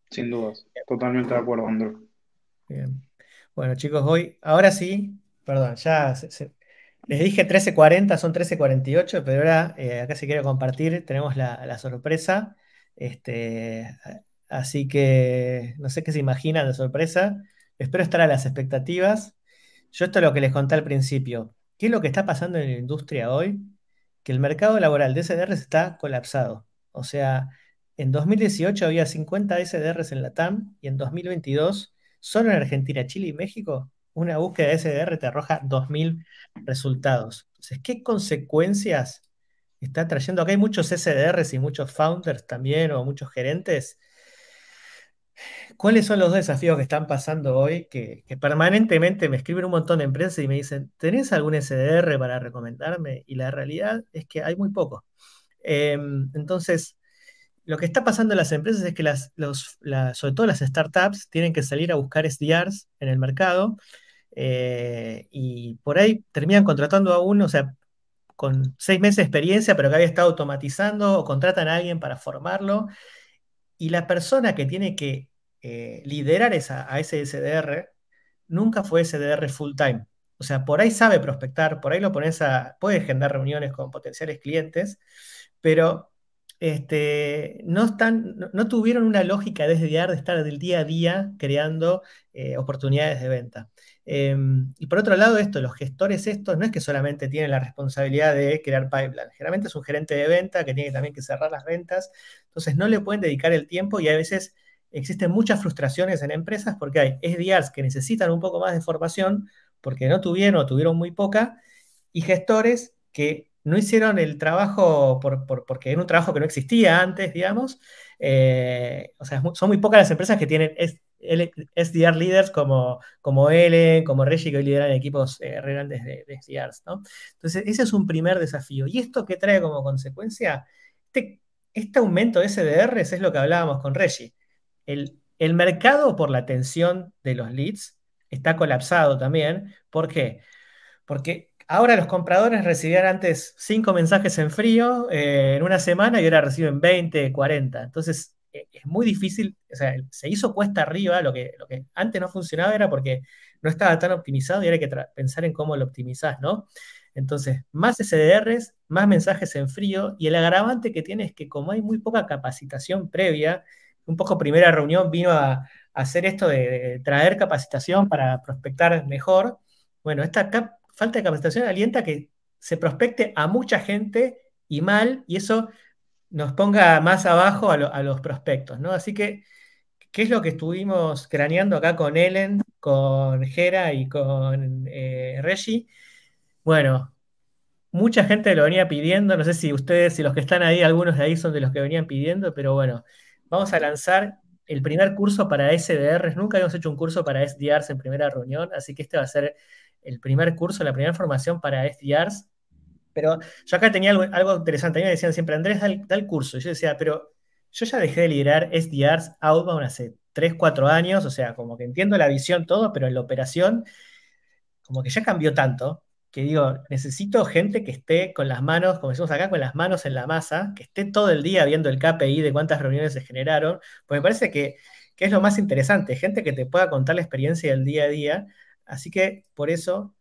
Sin dudas, totalmente de acuerdo, Andrew. Bien. Bueno, chicos, hoy, ahora sí, perdón, ya les dije 13.40, son 13.48, pero ahora eh, acá se quiero compartir, tenemos la, sorpresa. Este, así que no sé qué se imaginan de sorpresa. Espero estar a las expectativas. Yo esto es lo que les conté al principio. ¿Qué es lo que está pasando en la industria hoy? Que el mercado laboral de SDRs está colapsado. O sea, en 2018 había 50 SDRs en la TAM y en 2022 solo en Argentina, Chile y México, una búsqueda de SDR te arroja 2.000 resultados. Entonces, ¿qué consecuencias está trayendo? Acá hay muchos SDRs y muchos founders también o muchos gerentes. ¿Cuáles son los desafíos que están pasando hoy que, permanentemente me escriben un montón de empresas y me dicen, ¿tenés algún SDR para recomendarme? Y la realidad es que hay muy poco. Em, entonces, lo que está pasando en las empresas es que las, sobre todo las startups tienen que salir a buscar SDRs en el mercado eh, y por ahí terminan contratando a uno, o sea, con seis meses de experiencia, pero que había estado automatizando o contratan a alguien para formarlo y la persona que tiene que eh, liderar esa, a ese SDR nunca fue SDR full time. O sea, por ahí sabe prospectar, por ahí lo pones a, puede agendar reuniones con potenciales clientes, pero este, no, están, no, tuvieron una lógica desde diar de estar del día a día creando eh, oportunidades de venta. Em, y por otro lado, esto, los gestores estos no es que solamente tienen la responsabilidad de crear pipeline, generalmente es un gerente de venta que tiene también que cerrar las ventas, entonces no le pueden dedicar el tiempo y a veces existen muchas frustraciones en empresas porque hay SDRs que necesitan un poco más de formación porque no tuvieron o tuvieron muy poca y gestores que no hicieron el trabajo porque era un trabajo que no existía antes, digamos. Eh, o sea, son muy pocas las empresas que tienen SDR leaders como, como Ellen, como Reggie, que hoy lideran equipos eh, grandes de, SDRs, ¿no? Entonces, ese es un primer desafío. ¿Y esto qué trae como consecuencia? Este, este aumento de SDRs es lo que hablábamos con Reggie. El, el mercado por la atención de los leads está colapsado también. ¿Por qué? Porque Ahora los compradores recibían antes cinco mensajes en frío eh, en una semana y ahora reciben 20, 40. Entonces e, es muy difícil, o sea, se hizo cuesta arriba, lo que, antes no funcionaba era porque no estaba tan optimizado y ahora hay que pensar en cómo lo optimizás, ¿no? Entonces, más SDRs, más mensajes en frío y el agravante que tiene es que como hay muy poca capacitación previa, un poco primera reunión vino a, hacer esto de, traer capacitación para prospectar mejor, bueno, esta cap falta de capacitación alienta que se prospecte a mucha gente y mal, y eso nos ponga más abajo a, los prospectos, ¿no? Así que, ¿qué es lo que estuvimos craneando acá con Ellen, con Gera y con eh, Reggie? Bueno, mucha gente lo venía pidiendo, no sé si ustedes, y los que están ahí, algunos de ahí son de los que venían pidiendo, pero bueno, vamos a lanzar el primer curso para SDRs, nunca habíamos hecho un curso para SDRs en primera reunión, así que este va a ser el primer curso, la primera formación para SDRs, pero yo acá tenía algo, interesante. A mí me decían siempre, Andrés, da el curso. yo decía, pero yo ya dejé de liderar SDRs Outbound hace 3, 4 años, o sea, como que entiendo la visión, todo, pero en la operación, como que ya cambió tanto, que digo, necesito gente que esté con las manos, como decimos acá, con las manos en la masa, que esté todo el día viendo el KPI de cuántas reuniones se generaron, pues me parece que, que es lo más interesante, gente que te pueda contar la experiencia del día a día, Así que por eso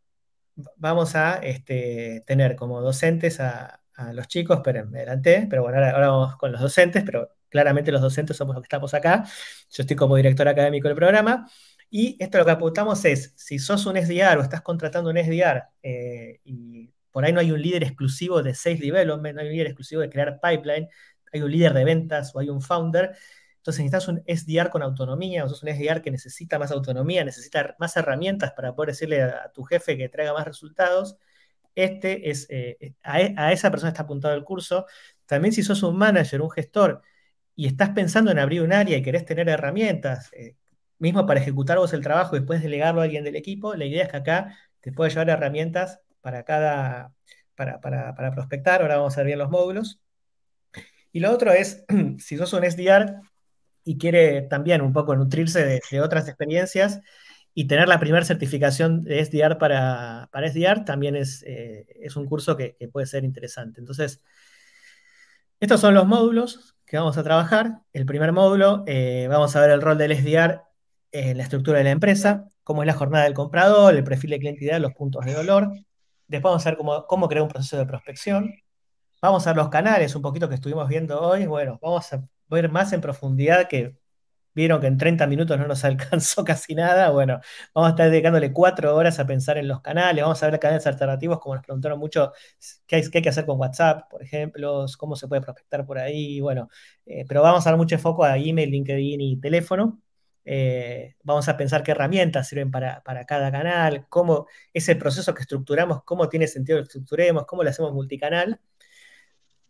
vamos a este, tener como docentes a, los chicos, pero me adelanté, pero bueno, ahora, vamos con los docentes, pero claramente los docentes somos los que estamos acá. Yo estoy como director académico del programa. Y esto lo que apuntamos es, si sos un SDR o estás contratando un SDR eh, y por ahí no hay un líder exclusivo de sales development, no hay un líder exclusivo de crear pipeline, hay un líder de ventas o hay un founder, entonces necesitas un SDR con autonomía, o sos un SDR que necesita más autonomía, necesita más herramientas para poder decirle a, tu jefe que traiga más resultados. Este es, eh, eh, e, a, esa persona está apuntado el curso. También si sos un manager, un gestor, y estás pensando en abrir un área y querés tener herramientas, eh, mismo para ejecutar vos el trabajo y después delegarlo a alguien del equipo, la idea es que acá te puedes llevar herramientas para cada, para, para prospectar, ahora vamos a ver bien los módulos. Y lo otro es, [clears throat] si sos un SDR, y quiere también un poco nutrirse de, otras experiencias y tener la primera certificación de SDR para, para SDR también es, eh, es un curso que, puede ser interesante. Entonces, estos son los módulos que vamos a trabajar. El primer módulo, eh, vamos a ver el rol del SDR en la estructura de la empresa, cómo es la jornada del comprador, el perfil de cliente los puntos de dolor. Después vamos a ver cómo, cómo crear un proceso de prospección. Vamos a ver los canales, un poquito que estuvimos viendo hoy. Bueno, vamos a voy a ir más en profundidad, que vieron que en 30 minutos no nos [laughs] alcanzó casi nada. Bueno, vamos a estar dedicándole cuatro horas a pensar en los canales, vamos a ver canales alternativos, como nos preguntaron mucho, qué hay, que hacer con WhatsApp, por ejemplo, cómo se puede prospectar por ahí, bueno, eh, pero vamos a dar mucho foco a email, LinkedIn y teléfono. Eh, vamos a pensar qué herramientas sirven para, cada canal, cómo ese proceso que estructuramos, cómo tiene sentido que lo estructuremos, cómo lo hacemos multicanal.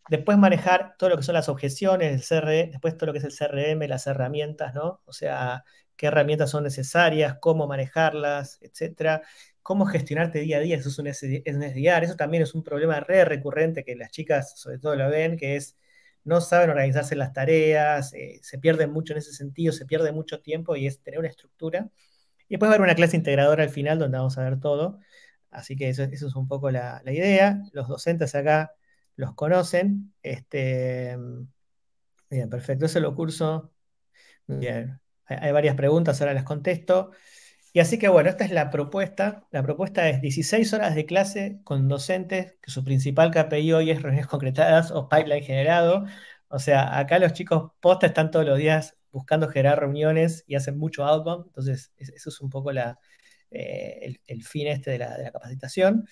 Después manejar todo lo que son las objeciones, el CRM, e, después todo lo que es el CRM, las herramientas, ¿no? O sea, qué herramientas son necesarias, cómo manejarlas, etcétera. Cómo gestionarte día a día, eso es un SDR. Eso también es un problema re recurrente que las chicas, sobre todo, lo ven, que es no saben organizarse las tareas, eh, se pierden mucho en ese sentido, se pierde mucho tiempo y es tener una estructura. Y después va a haber una clase integradora al final donde vamos a ver todo. Así que eso, es un poco la, la idea. Los docentes acá los conocen. Este, mm, bien, perfecto, eso lo curso. Bien, hay varias preguntas, ahora las contesto. Y así que bueno, esta es la propuesta. La propuesta es 16 horas de clase con docentes, que su principal KPI hoy es reuniones concretadas o pipeline generado. O sea, acá los chicos post están todos los días buscando generar reuniones y hacen mucho outbound. Entonces, eso es un poco la, eh, el, fin este de la, de la capacitación.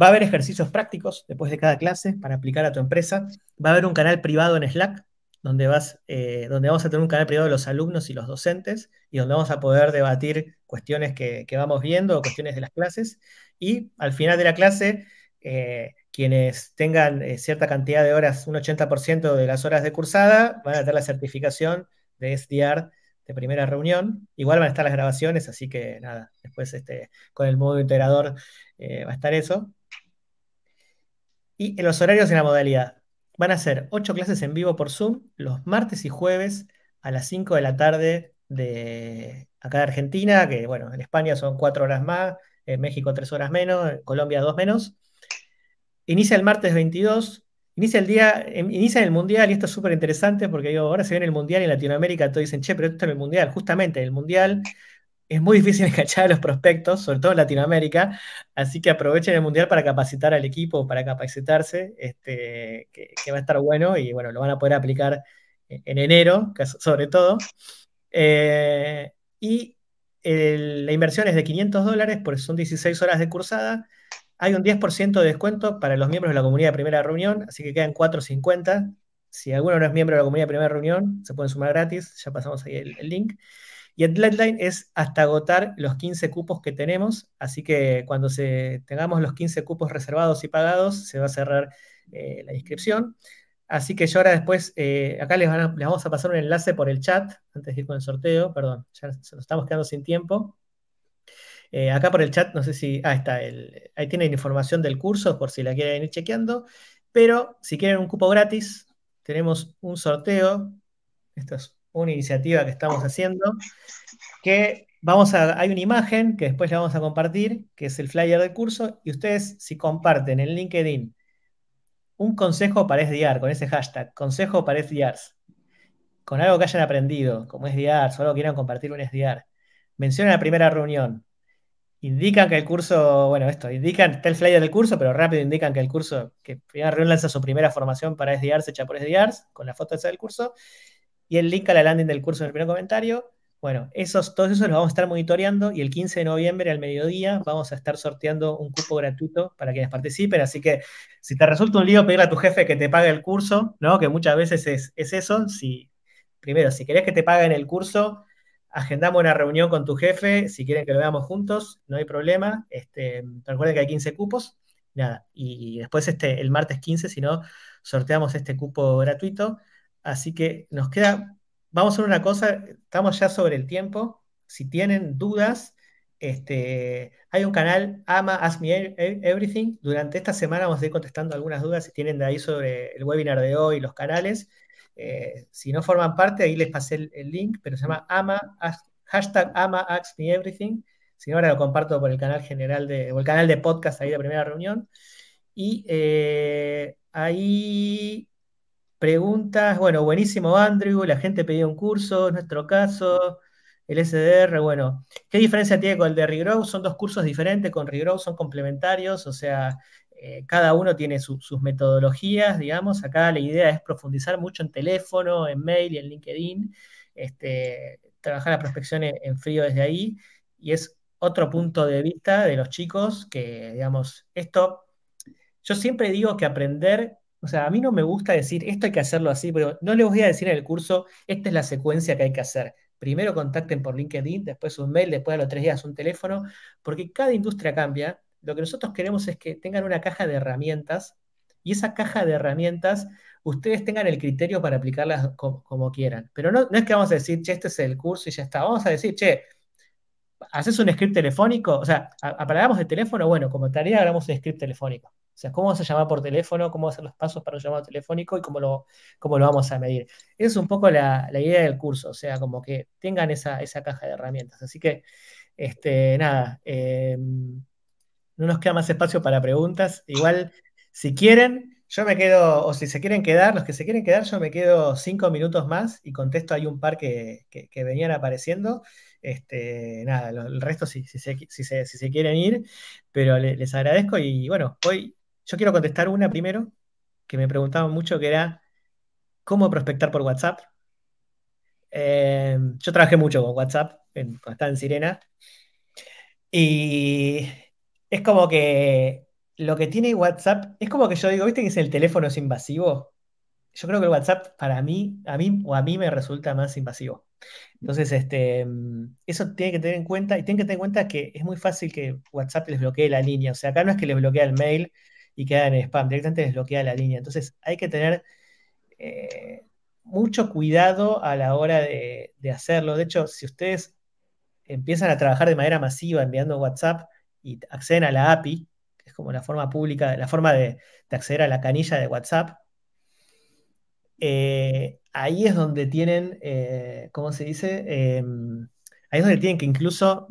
Va a haber ejercicios prácticos después de cada clase para aplicar a tu empresa. Va a haber un canal privado en Slack, donde, vas, eh, donde vamos a tener un canal privado de los alumnos y los docentes, y donde vamos a poder debatir cuestiones que, vamos viendo o cuestiones de las clases. Y al final de la clase, eh, quienes tengan eh, cierta cantidad de horas, un 80% de las horas de cursada, van a tener la certificación de SDR de primera reunión. Igual van a estar las grabaciones, así que nada, después este, con el modo integrador va a estar eso. Y en los horarios de la modalidad. Van a ser ocho clases en vivo por Zoom los martes y jueves a las 5 de la tarde de acá de Argentina, que bueno, en España son cuatro horas más, en México tres horas menos, en Colombia dos menos. Inicia el martes 22, inicia el día, em, inicia el Mundial, y esto es súper interesante porque digo, ahora se viene el Mundial en Latinoamérica todos dicen, che, pero esto es el Mundial, justamente el Mundial es muy difícil [laughs] enganchar a los prospectos, sobre todo en Latinoamérica, así que aprovechen el Mundial para capacitar al equipo, para capacitarse, este, que, va a estar bueno y bueno, lo van a poder aplicar e-, en enero, sobre todo. Eh, y la inversión es de 500 dólares, son 16 horas de cursada. Hay un 10% de descuento para los miembros de la comunidad de primera reunión, así que quedan 4.50. Si alguno no es miembro de la comunidad de primera reunión, se pueden sumar gratis, ya pasamos ahí el link. Y el deadline es hasta agotar los 15 cupos que tenemos, así que cuando tengamos los 15 cupos reservados y pagados, se va a cerrar eh, la inscripción. Así que yo ahora después, eh, acá les, vamos a pasar un enlace por el chat, antes de ir con el sorteo, perdón, ya nos estamos quedando sin tiempo. Eh, acá por el chat, no sé si, ah, está, el, ahí tienen información del curso por si la quieren ir chequeando, pero si quieren un cupo gratis, tenemos un sorteo, esto es una iniciativa que estamos haciendo, que vamos a, hay una imagen que después la vamos a compartir, que es el flyer del curso, y ustedes si comparten en LinkedIn un consejo para SDR, con ese hashtag, consejo para SDRs, con algo que hayan aprendido, como SDRs o algo que quieran compartir un SDR, mencionan la primera reunión, indican que el curso, bueno, esto, indican, está el flyer del curso, pero rápido indican que el curso, que primera reunión lanza su primera formación para SDRs hecha por SDRs, con la foto esa del curso, y el link a la landing del curso en el primer comentario. Bueno, esos, todos esos los vamos a estar monitoreando y el 15 de noviembre al mediodía vamos a estar sorteando un cupo gratuito para quienes participen. Así que si te resulta un lío pedirle a tu jefe que te pague el curso, ¿no? Que muchas veces es, eso. Si, primero, si querés que te paguen el curso, agendamos una reunión con tu jefe. Si quieren que lo veamos juntos, no hay problema. Este, recuerden que hay 15 cupos. Nada. Y, después este, el martes 15, si no, sorteamos este cupo gratuito. Así que nos queda, vamos a hacer una cosa, estamos ya sobre el tiempo. Si tienen dudas, este, hay un canal, Ama, Ask Me Everything. Durante esta semana vamos a ir contestando algunas dudas si tienen de ahí sobre el webinar de hoy, los canales. Eh, si no forman parte, ahí les pasé el, link, pero se llama Ama, hashtag Ama, Ask Me Everything. Si no, ahora lo comparto por el canal general de, o el canal de podcast ahí de primera reunión. Y eh, ahí Preguntas, bueno, buenísimo Andrew, la gente pedía un curso, en nuestro caso, el SDR, bueno, ¿qué diferencia tiene con el de Regrow? Son dos cursos diferentes, con Regrow son complementarios, o sea, eh, cada uno tiene sus metodologías, digamos, acá la idea es profundizar mucho en teléfono, en mail y en LinkedIn, este, trabajar la prospección en frío desde ahí, y es otro punto de vista de los chicos que, digamos, esto, yo siempre digo que aprender o sea, a mí no me gusta decir, esto hay que hacerlo así, pero no les voy a decir en el curso, esta es la secuencia que hay que hacer. Primero contacten por LinkedIn, después un mail, después a los tres días un teléfono, porque cada industria cambia. Lo que nosotros queremos es que tengan una caja de herramientas y esa caja de herramientas ustedes tengan el criterio para aplicarlas como, quieran. Pero no, es que vamos a decir, che, este es el curso y ya está. Vamos a decir, che, ¿haces un script telefónico? O sea, apagamos el teléfono, bueno, como tarea hagamos un script telefónico. O sea, cómo vas a llamar por teléfono, cómo vas hacer los pasos para un llamado telefónico y cómo lo, cómo lo vamos a medir. Es un poco la, idea del curso, o sea, como que tengan esa, caja de herramientas. Así que, este, nada, eh, no nos queda más espacio para preguntas. Igual, si quieren, yo me quedo, o si se quieren quedar, los que se quieren quedar, yo me quedo cinco minutos más y contesto, hay un par que, venían apareciendo. Este, nada, el resto si, si, se, si, se, quieren ir, pero les agradezco y bueno, hoy yo quiero contestar una primero, que me preguntaban mucho, que era cómo prospectar por WhatsApp. Eh, yo trabajé mucho con WhatsApp cuando estaba en Sirena. Y es como que lo que tiene WhatsApp, es como que yo digo, ¿viste que es el teléfono es invasivo? Yo creo que el WhatsApp para mí, a mí o a mí me resulta más invasivo. Entonces, este, eso tiene que tener en cuenta, y tiene que tener en cuenta que es muy fácil que WhatsApp les bloquee la línea. O sea, acá no es que les bloquea el mail, y queda en spam, directamente desbloquea la línea. Entonces hay que tener eh, mucho cuidado a la hora de, hacerlo. De hecho, si ustedes empiezan a trabajar de manera masiva enviando WhatsApp y acceden a la API, que es como la forma pública, la forma de, acceder a la canilla de WhatsApp, eh, ahí es donde tienen, eh, ¿cómo se dice? Em, ahí es donde tienen que incluso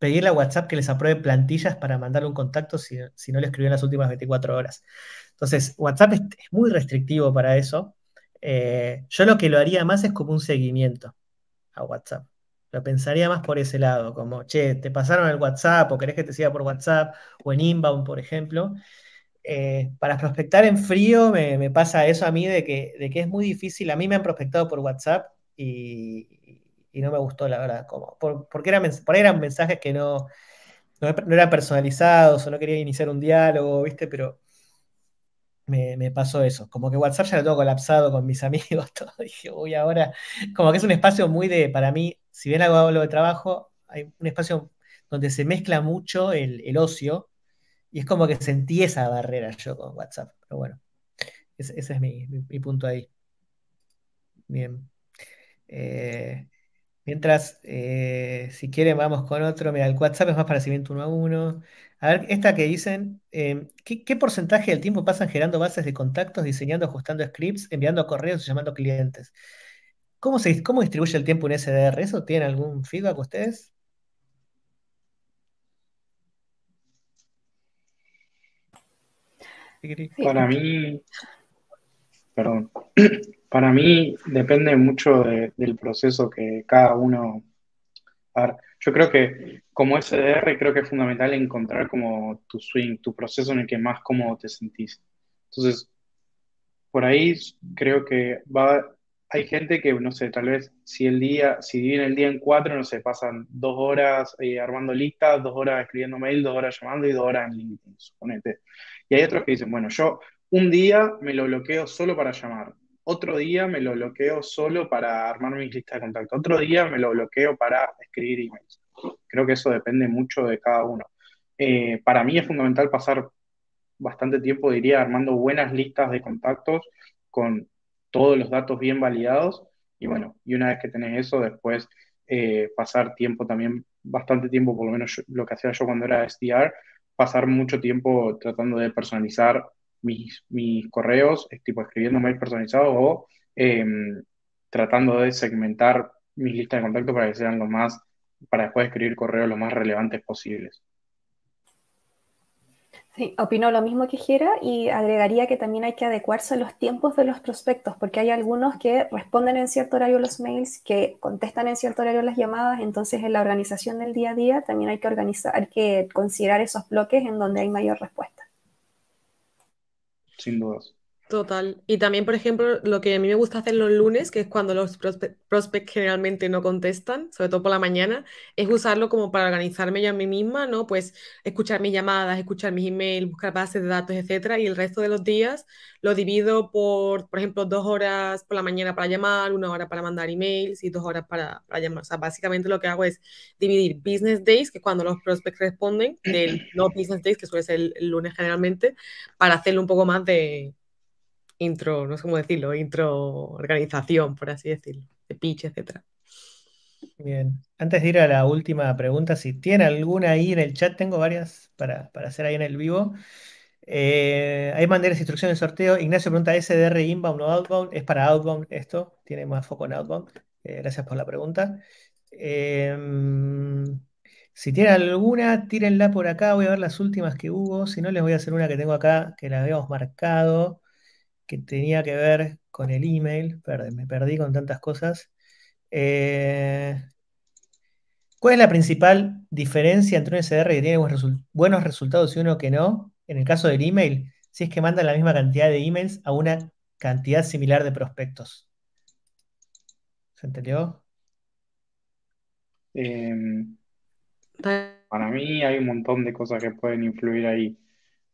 pedirle a WhatsApp que les apruebe plantillas para mandarle un contacto si, no le escribió en las últimas 24 horas. Entonces, WhatsApp es, muy restrictivo para eso. Eh, yo lo que lo haría más es como un seguimiento a WhatsApp. Lo pensaría más por ese lado, como, che, te pasaron el WhatsApp o querés que te siga por WhatsApp o en inbound, por ejemplo. Eh, para prospectar en frío me, pasa eso a mí de que, de que es muy difícil. A mí me han prospectado por WhatsApp y, y no me gustó, la verdad. Como, porque eran, por ahí eran mensajes que no, no, eran personalizados o no quería iniciar un diálogo, ¿viste? Pero me, pasó eso. Como que WhatsApp ya lo tengo colapsado con mis [laughs] amigos, todo. Dije, uy, ahora. Como que es un espacio muy de, para mí, si bien hago algo de trabajo, hay un espacio donde se mezcla mucho el, ocio. Y es como que sentí esa barrera yo con WhatsApp. Pero bueno, ese, es mi, punto ahí. Bien. Eh, Mientras, eh, si quieren, vamos con otro. Mira, el WhatsApp es más para uno a uno. A ver, esta que dicen, em, ¿qué, porcentaje del tiempo pasan generando bases de contactos, diseñando, ajustando scripts, enviando correos y llamando clientes? ¿Cómo, se, cómo distribuye el tiempo un SDR? ¿Eso tiene algún feedback ustedes? Para mí, perdón, [clears throat] Para mí depende mucho del proceso que cada uno... yo creo que como SDR creo que es fundamental encontrar como tu swing, tu proceso en el que más cómodo te sentís. Entonces, por ahí creo que va, hay gente que, no sé, tal vez si el día, si viene el día en cuatro, no sé, pasan dos horas eh, armando listas, dos horas escribiendo mail, dos horas llamando y dos horas en LinkedIn, suponete. Y hay otros que dicen, bueno, yo un día me lo bloqueo solo para llamar, otro día me lo bloqueo solo para armar mis listas de contacto, otro día me lo bloqueo para escribir emails. Creo que eso depende mucho de cada uno. Eh, para mí es fundamental pasar bastante tiempo, diría, armando buenas listas de contactos con todos los datos bien validados. Y bueno, y una vez que tenés eso, después eh, pasar tiempo también, bastante tiempo, por lo menos lo que hacía yo cuando era SDR, pasar mucho tiempo tratando de personalizar mis, mis correos, eh, tipo escribiendo mail personalizado o em, tratando de segmentar mis listas de contacto para que sean lo más, para después escribir correos lo más relevantes posibles. Sí, opino lo mismo que Gera y agregaría que también hay que adecuarse a los tiempos de los prospectos, porque hay algunos que responden en cierto horario los mails, que contestan en cierto horario las llamadas, entonces en la organización del día a día también hay que organizar, hay que considerar esos bloques en donde hay mayor respuesta sin dudas. Total. Y también, por ejemplo, lo que a mí me gusta hacer los lunes, que es cuando los prospects generalmente no contestan, sobre todo por la mañana, es usarlo como para organizarme yo a mí misma, ¿no? Pues escuchar mis llamadas, escuchar mis emails, buscar bases de datos, etcétera. Y el resto de los días lo divido por, por ejemplo, dos horas por la mañana para llamar, una hora para mandar emails y dos horas para, llamar. O sea, básicamente lo que hago es dividir business days, que es cuando los prospects responden, del no business days, que suele ser el lunes generalmente, para hacerlo un poco más de intro, no sé cómo decirlo, intro organización, por así decirlo, de pitch, etc. Bien, antes de ir a la última pregunta, si tiene alguna ahí en el chat, tengo varias para, hacer ahí en el vivo. Eh, hay banderas e las instrucciones de sorteo. Ignacio pregunta, ¿SDR inbound o outbound? ¿Es para outbound esto? Tiene más foco en outbound. Eh, gracias por la pregunta. Em, si tiene alguna, tírenla por acá. Voy a ver las últimas que hubo. Si no, les voy a hacer una que tengo acá, que la habíamos marcado que tenía que ver con el email. me perdí con tantas cosas. Eh, ¿Cuál es la principal diferencia entre un SDR que tiene buenos resultados y uno que no? En el caso del email, si es que mandan la misma cantidad de emails a una cantidad similar de prospectos. ¿Se entendió? Em, para mí hay un montón de cosas que pueden influir ahí.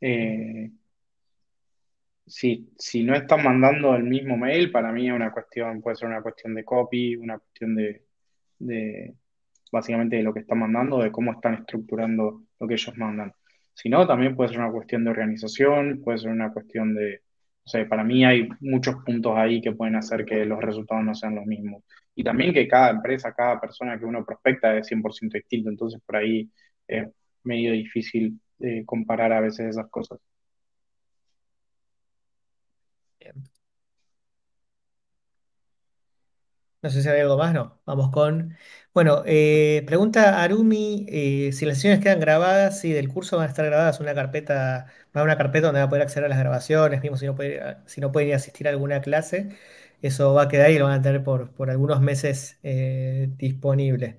Eh, si, si no están mandando el mismo mail, para mí es una cuestión, puede ser una cuestión de copy, una cuestión de, básicamente de lo que están mandando, de cómo están estructurando lo que ellos mandan. Si no, también puede ser una cuestión de organización, puede ser una cuestión de, o sea, para mí hay muchos puntos ahí que pueden hacer que los resultados no sean los mismos. Y también que cada empresa, cada persona que uno prospecta es 100% distinto, entonces por ahí es medio difícil eh, comparar a veces esas cosas. No sé si hay algo más, no. Vamos con. Bueno, eh, pregunta Arumi eh, si las sesiones quedan grabadas, si del curso van a estar grabadas una carpeta, va a una carpeta donde va a poder acceder a las grabaciones, mismo si no puede, si no pueden asistir a alguna clase, eso va a quedar y lo van a tener por, algunos meses eh, disponible.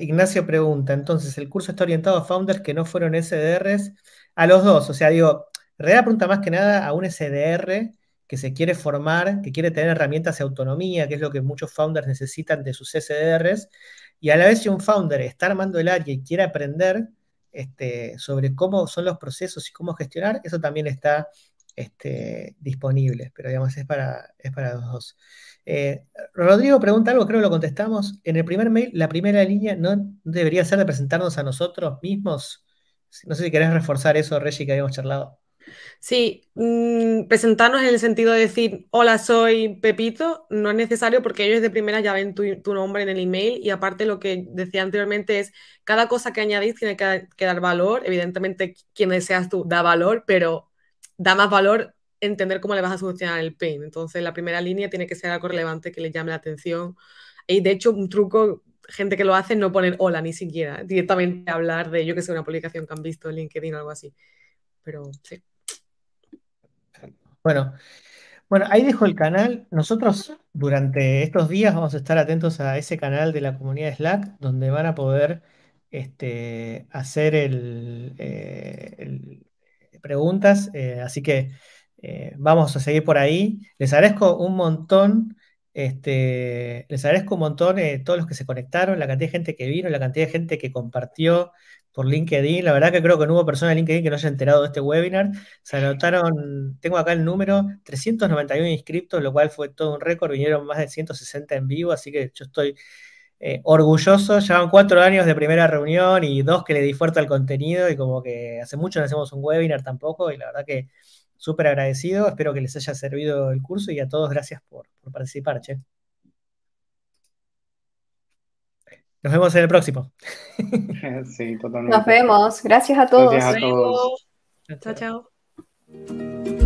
Ignacio pregunta, entonces, ¿el curso está orientado a founders que no fueron SDRs? A los dos, o sea, digo, Real apunta más que nada a un SDR que se quiere formar, que quiere tener herramientas de autonomía, que es lo que muchos founders necesitan de sus SDRs, y a la vez si un founder está armando el área y quiere aprender este, sobre cómo son los procesos y cómo gestionar, eso también está este, disponible, pero digamos es para, para los dos. Eh, Rodrigo pregunta algo, creo que lo contestamos. En el primer mail, la primera línea no debería ser de presentarnos a nosotros mismos. No sé si querés reforzar eso, Reggie, que habíamos charlado. Sí, mm, presentarnos en el sentido de decir, hola, soy Pepito, no es necesario porque ellos de primera ya ven tu, nombre en el email y aparte lo que decía anteriormente es, cada cosa que añadís tiene que, dar valor, evidentemente quien deseas tú da valor, pero da más valor entender cómo le vas a solucionar el pain. Entonces la primera línea tiene que ser algo relevante que le llame la atención. Y de hecho un truco gente que lo hace no poner hola ni siquiera, directamente hablar de yo que sé, una publicación que han visto en LinkedIn o algo así. Pero sí. Bueno, bueno, ahí dejo el canal. Nosotros durante estos días vamos a estar atentos a ese canal de la comunidad Slack, donde van a poder este, hacer eh, eh, preguntas. Eh, así que vamos a seguir por ahí. Les agradezco un montón. Este, les agradezco un montón eh, todos los que se conectaron, la cantidad de gente que vino, la cantidad de gente que compartió, por LinkedIn. La verdad que creo que no hubo persona de LinkedIn que no haya enterado de este webinar. Se anotaron, tengo acá el número, 391 inscriptos, lo cual fue todo un récord. Vinieron más de 160 en vivo, así que yo estoy eh, orgulloso. Llevan cuatro años de primera reunión y dos que le di fuerte al contenido y como que hace mucho no hacemos un webinar tampoco y la verdad que súper agradecido. Espero que les haya servido el curso y a todos gracias por participar, Che. Nos vemos en el próximo. [laughs] Sí, totalmente. Nos vemos. Gracias a todos. Gracias a todos. Chao, chao.